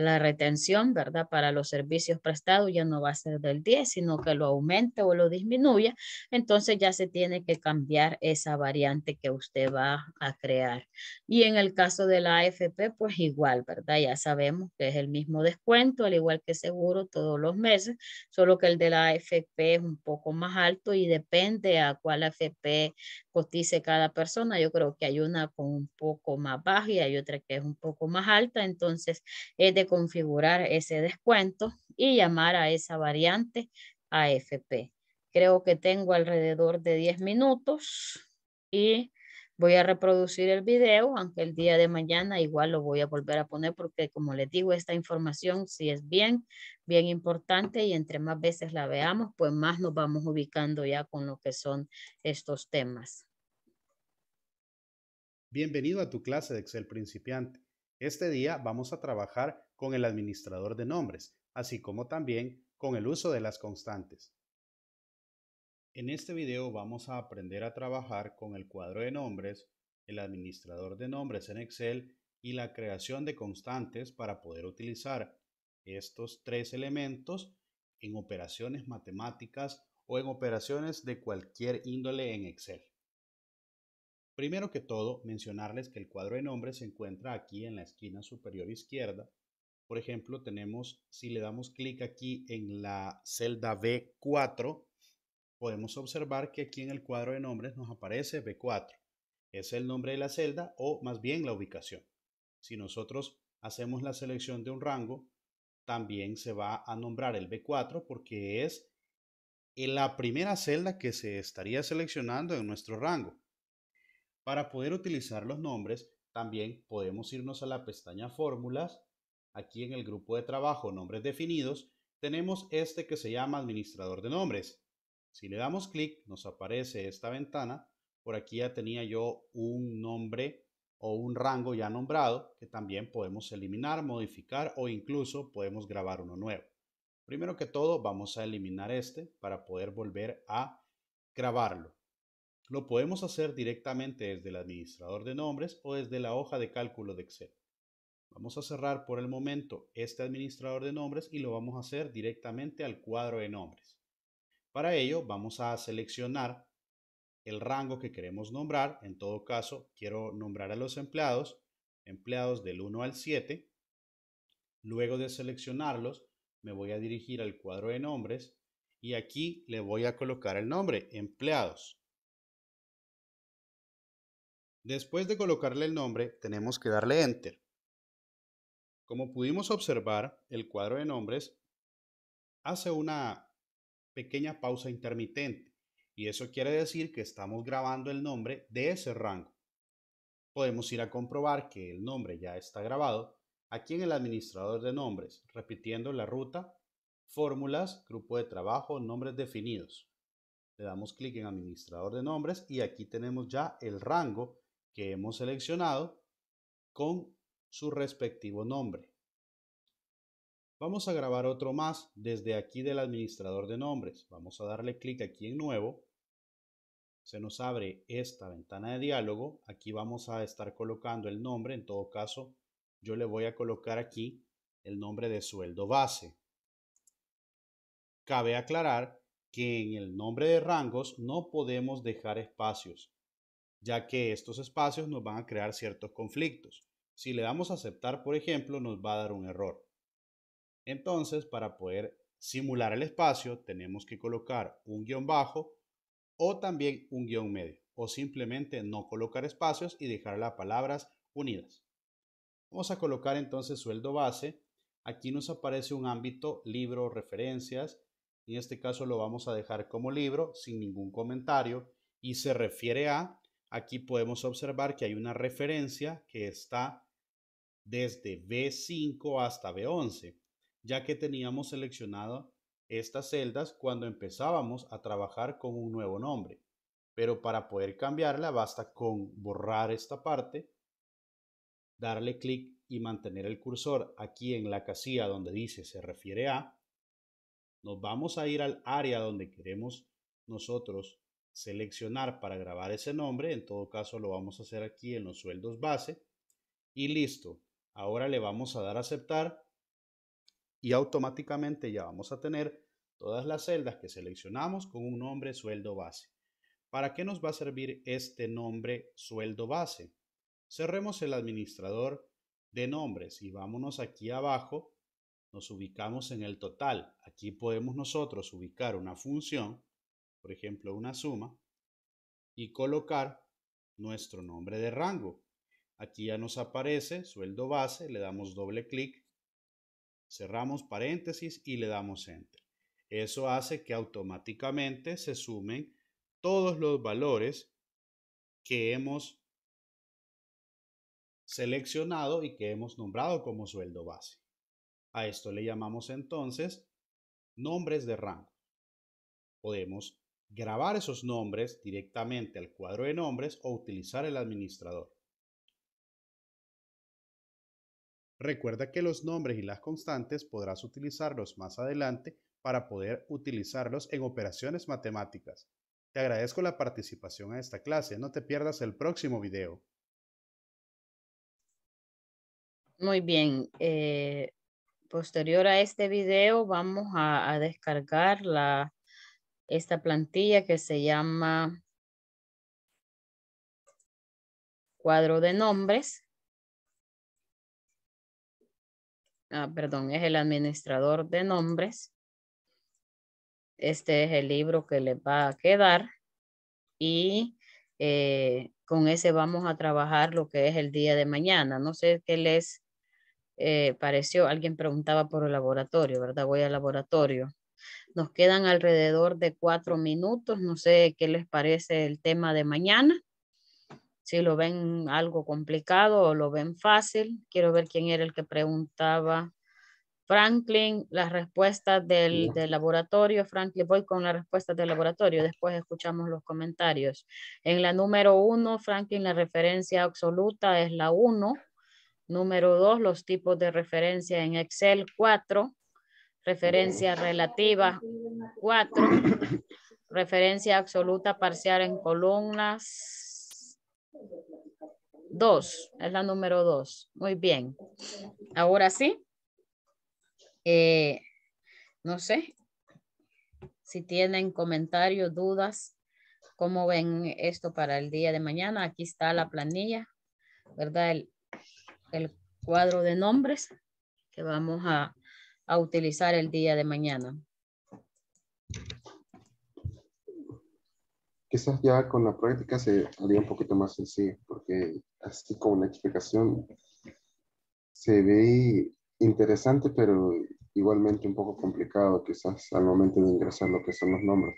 la retención, ¿verdad? Para los servicios prestados ya no va a ser del 10, sino que lo aumente o lo disminuya. Entonces ya se tiene que cambiar esa variante que usted va a crear. Y en el caso de la AFP, pues igual, ¿verdad? Ya sabemos que es el mismo descuento, al igual que seguro todos los meses, solo que el de la AFP es un poco más alto y depende a cuál AFP cotice cada persona. Yo creo que hay una con un poco más baja y hay otra que es un poco más alta. Entonces, es eh, de configurar ese descuento y llamar a esa variante AFP. Creo que tengo alrededor de 10 minutos y voy a reproducir el video, aunque el día de mañana igual lo voy a volver a poner porque como les digo, esta información sí es bien, bien importante y entre más veces la veamos, pues más nos vamos ubicando ya con lo que son estos temas. Bienvenido a tu clase de Excel principiante. Este día vamos a trabajar con el administrador de nombres, así como también con el uso de las constantes. En este video vamos a aprender a trabajar con el cuadro de nombres, el administrador de nombres en Excel y la creación de constantes para poder utilizar estos tres elementos en operaciones matemáticas o en operaciones de cualquier índole en Excel. Primero que todo, mencionarles que el cuadro de nombres se encuentra aquí en la esquina superior izquierda por ejemplo, tenemos, si le damos clic aquí en la celda B4, podemos observar que aquí en el cuadro de nombres nos aparece B4. Es el nombre de la celda o más bien la ubicación. Si nosotros hacemos la selección de un rango, también se va a nombrar el B4 porque es la primera celda que se estaría seleccionando en nuestro rango. Para poder utilizar los nombres, también podemos irnos a la pestaña Fórmulas Aquí en el grupo de trabajo nombres definidos tenemos este que se llama administrador de nombres. Si le damos clic nos aparece esta ventana. Por aquí ya tenía yo un nombre o un rango ya nombrado que también podemos eliminar, modificar o incluso podemos grabar uno nuevo. Primero que todo vamos a eliminar este para poder volver a grabarlo. Lo podemos hacer directamente desde el administrador de nombres o desde la hoja de cálculo de Excel. Vamos a cerrar por el momento este administrador de nombres y lo vamos a hacer directamente al cuadro de nombres. Para ello vamos a seleccionar el rango que queremos nombrar. En todo caso, quiero nombrar a los empleados, empleados del 1 al 7. Luego de seleccionarlos, me voy a dirigir al cuadro de nombres y aquí le voy a colocar el nombre, empleados. Después de colocarle el nombre, tenemos que darle Enter. Como pudimos observar, el cuadro de nombres hace una pequeña pausa intermitente y eso quiere decir que estamos grabando el nombre de ese rango. Podemos ir a comprobar que el nombre ya está grabado aquí en el administrador de nombres, repitiendo la ruta, fórmulas, grupo de trabajo, nombres definidos. Le damos clic en administrador de nombres y aquí tenemos ya el rango que hemos seleccionado con su respectivo nombre. Vamos a grabar otro más desde aquí del administrador de nombres. Vamos a darle clic aquí en nuevo. Se nos abre esta ventana de diálogo. Aquí vamos a estar colocando el nombre. En todo caso, yo le voy a colocar aquí el nombre de sueldo base. Cabe aclarar que en el nombre de rangos no podemos dejar espacios, ya que estos espacios nos van a crear ciertos conflictos. Si le damos a aceptar, por ejemplo, nos va a dar un error. Entonces, para poder simular el espacio, tenemos que colocar un guión bajo o también un guión medio, o simplemente no colocar espacios y dejar las palabras unidas. Vamos a colocar entonces sueldo base. Aquí nos aparece un ámbito libro, referencias. En este caso lo vamos a dejar como libro sin ningún comentario y se refiere a, aquí podemos observar que hay una referencia que está desde B5 hasta B11, ya que teníamos seleccionado estas celdas cuando empezábamos a trabajar con un nuevo nombre. Pero para poder cambiarla basta con borrar esta parte, darle clic y mantener el cursor aquí en la casilla donde dice se refiere a. Nos vamos a ir al área donde queremos nosotros seleccionar para grabar ese nombre. En todo caso lo vamos a hacer aquí en los sueldos base. Y listo, Ahora le vamos a dar a aceptar y automáticamente ya vamos a tener todas las celdas que seleccionamos con un nombre sueldo base. ¿Para qué nos va a servir este nombre sueldo base? Cerremos el administrador de nombres y vámonos aquí abajo. Nos ubicamos en el total. Aquí podemos nosotros ubicar una función, por ejemplo una suma, y colocar nuestro nombre de rango. Aquí ya nos aparece sueldo base, le damos doble clic, cerramos paréntesis y le damos enter. Eso hace que automáticamente se sumen todos los valores que hemos seleccionado y que hemos nombrado como sueldo base. A esto le llamamos entonces nombres de rango. Podemos grabar esos nombres directamente al cuadro de nombres o utilizar el administrador. Recuerda que los nombres y las constantes podrás utilizarlos más adelante para poder utilizarlos en operaciones matemáticas. Te agradezco la participación a esta clase. No te pierdas el próximo video. Muy bien. Eh, posterior a este video vamos a, a descargar la, esta plantilla que se llama cuadro de nombres ah, perdón, es el administrador de nombres. Este es el libro que les va a quedar y eh, con ese vamos a trabajar lo que es el día de mañana. No sé qué les eh, pareció. Alguien preguntaba por el laboratorio, ¿verdad? Voy al laboratorio. Nos quedan alrededor de cuatro minutos. No sé qué les parece el tema de mañana si lo ven algo complicado o lo ven fácil. Quiero ver quién era el que preguntaba. Franklin, las respuestas del, laboratorio. Franklin, voy con las respuestas del laboratorio. Después escuchamos los comentarios. En la número uno, Franklin, la referencia absoluta es la uno. Número dos, los tipos de referencia en Excel cuatro. Referencia relativa cuatro. referencia absoluta parcial en columnas Dos, es la número dos. Muy bien. Ahora sí. Eh, no sé si tienen comentarios, dudas, cómo ven esto para el día de mañana. Aquí está la planilla, ¿verdad? El, cuadro de nombres que vamos a utilizar el día de mañana. quizás ya con la práctica se haría un poquito más sencillo, porque así como la explicación se ve interesante, pero igualmente un poco complicado quizás al momento de ingresar lo que son los nombres.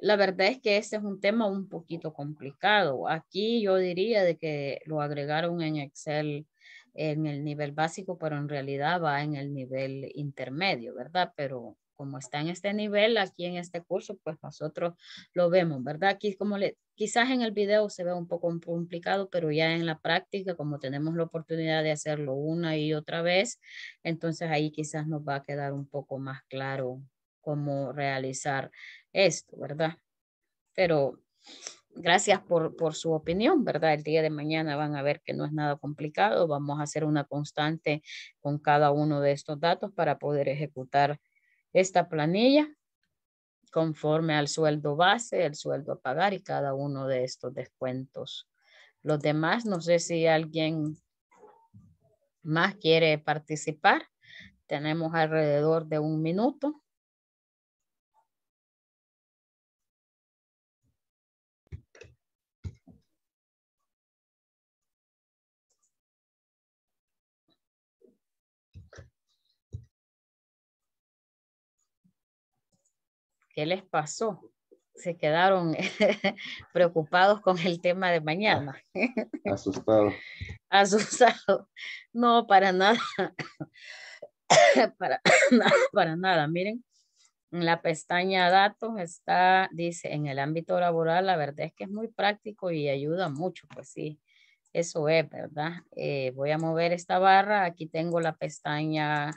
La verdad es que ese es un tema un poquito complicado. Aquí yo diría de que lo agregaron en Excel en el nivel básico, pero en realidad va en el nivel intermedio, ¿verdad? Pero como está en este nivel, aquí en este curso, pues nosotros lo vemos, ¿verdad? Aquí como le, quizás en el video se ve un poco complicado, pero ya en la práctica, como tenemos la oportunidad de hacerlo una y otra vez, entonces ahí quizás nos va a quedar un poco más claro cómo realizar esto, ¿verdad? Pero gracias por, por, su opinión, ¿verdad? El día de mañana van a ver que no es nada complicado. Vamos a hacer una constante con cada uno de estos datos para poder ejecutar esta planilla conforme al sueldo base, el sueldo a pagar y cada uno de estos descuentos. Los demás, no sé si alguien más quiere participar. Tenemos alrededor de un minuto. ¿Qué les pasó? Se quedaron [LAUGHS] preocupados con el tema de mañana. [LAUGHS] Asustado. Asustados. No, [COUGHS] para nada. para, nada. Miren, en la pestaña datos está, dice, en el ámbito laboral, la verdad es que es muy práctico y ayuda mucho, pues sí, eso es, ¿verdad? Eh, voy a mover esta barra, aquí tengo la pestaña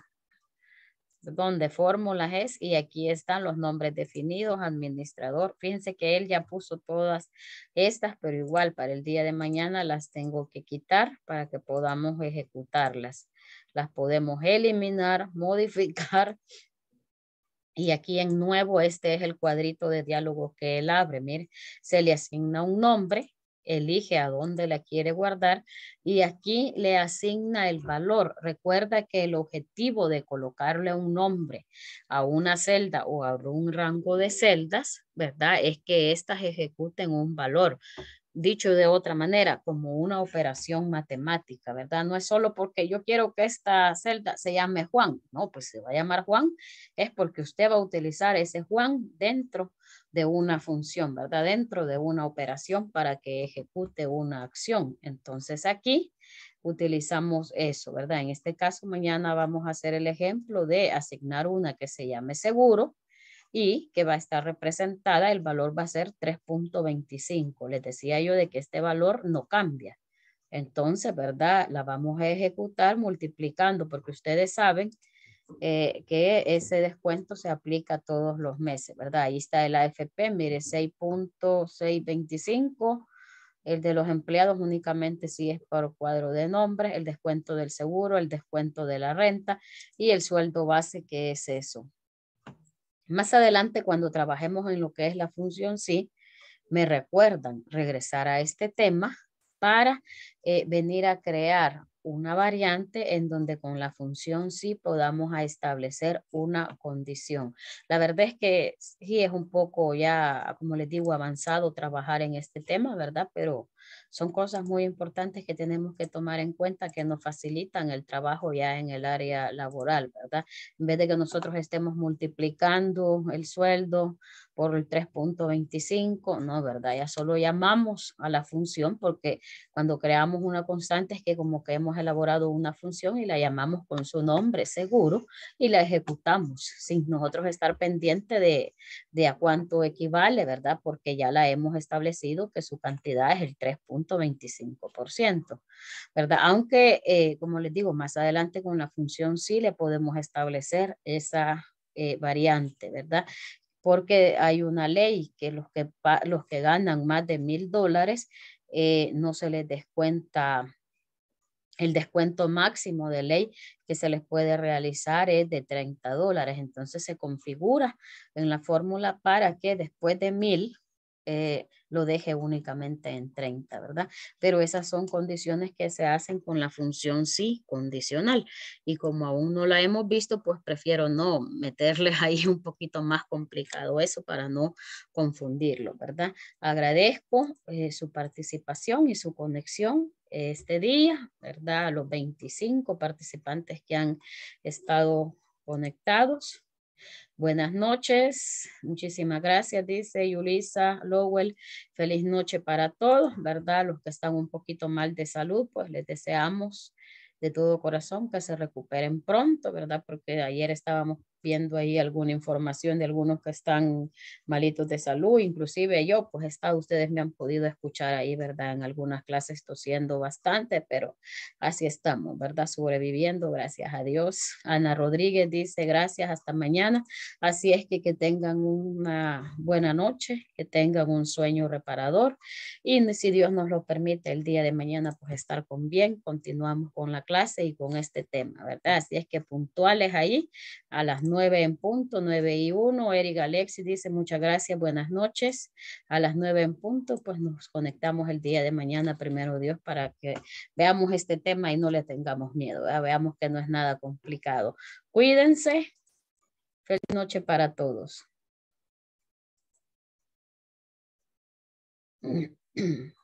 donde fórmulas es, y aquí están los nombres definidos, administrador. Fíjense que él ya puso todas estas, pero igual para el día de mañana las tengo que quitar para que podamos ejecutarlas. Las podemos eliminar, [LAUGHS] modificar. Y aquí en nuevo, este es el cuadrito de diálogo que él abre. Mire, se le asigna un nombre elige a dónde la quiere guardar y aquí le asigna el valor. Recuerda que el objetivo de colocarle un nombre a una celda o a un rango de celdas, ¿verdad? Es que éstas ejecuten un valor dicho de otra manera, como una operación matemática, ¿verdad? No es solo porque yo quiero que esta celda se llame Juan, no, pues se va a llamar Juan, es porque usted va a utilizar ese Juan dentro de una función, ¿verdad? Dentro de una operación para que ejecute una acción. Entonces aquí utilizamos eso, ¿verdad? En este caso, mañana vamos a hacer el ejemplo de asignar una que se llame seguro y que va a estar representada, el valor va a ser 3.25. Les decía yo de que este valor no cambia. Entonces, ¿verdad? La vamos a ejecutar multiplicando porque ustedes saben eh, que ese descuento se aplica todos los meses, ¿verdad? Ahí está el AFP, mire, 6.625. El de los empleados únicamente si es por cuadro de nombres, el descuento del seguro, el descuento de la renta y el sueldo base, que es eso. Más adelante, cuando trabajemos en lo que es la función sí, me recuerdan regresar a este tema para eh, venir a crear una variante en donde con la función sí podamos establecer una condición. La verdad es que sí es un poco ya, como les digo, avanzado trabajar en este tema, ¿verdad? Pero son cosas muy importantes que tenemos que tomar en cuenta que nos facilitan el trabajo ya en el área laboral, ¿verdad? En vez de que nosotros estemos multiplicando el sueldo por el 3.25, no, ¿verdad? Ya solo llamamos a la función porque cuando creamos una constante es que como que hemos elaborado una función y la llamamos con su nombre seguro y la ejecutamos sin nosotros estar pendiente de, de a cuánto equivale, ¿verdad? Porque ya la hemos establecido que su cantidad es el 3 punto ciento, ¿verdad? Aunque, eh, como les digo, más adelante con la función sí le podemos establecer esa eh, variante, ¿verdad? Porque hay una ley que los que, los que ganan más de mil dólares eh, no se les descuenta el descuento máximo de ley que se les puede realizar es de 30 dólares. Entonces se configura en la fórmula para que después de mil lo deje únicamente en 30, ¿verdad? Pero esas son condiciones que se hacen con la función sí condicional. Y como aún no la hemos visto, pues prefiero no meterles [LAUGHS] ahí un poquito más complicado eso para no confundirlo, ¿verdad? Agradezco eh, su participación y su conexión este día, ¿verdad? A los 25 participantes que han estado conectados. Buenas noches, muchísimas gracias, dice Yulisa Lowell. Feliz noche para todos, ¿verdad? Los que están un poquito mal de salud, pues les deseamos de todo corazón que se recuperen pronto, ¿verdad? Porque ayer estábamos viendo ahí alguna información de algunos que están malitos de salud, inclusive yo, pues está, ustedes me han podido escuchar ahí, ¿verdad? En algunas clases tosiendo bastante, pero así estamos, ¿verdad? Sobreviviendo, gracias a Dios. Ana Rodríguez dice, gracias, hasta mañana. Así es que que tengan una buena noche, que tengan un sueño reparador y si Dios nos lo permite, el día de mañana, pues estar con bien, continuamos con la clase y con este tema, ¿verdad? Así es que puntuales ahí a las nueve 9 en punto, 9 y 1. Eric Alexis dice muchas gracias, buenas noches. A las 9 en punto, pues nos conectamos el día de mañana, primero Dios, para que veamos este tema y no le tengamos miedo, veamos que no es nada complicado. Cuídense. Feliz noche para todos. [CLEARS THROAT]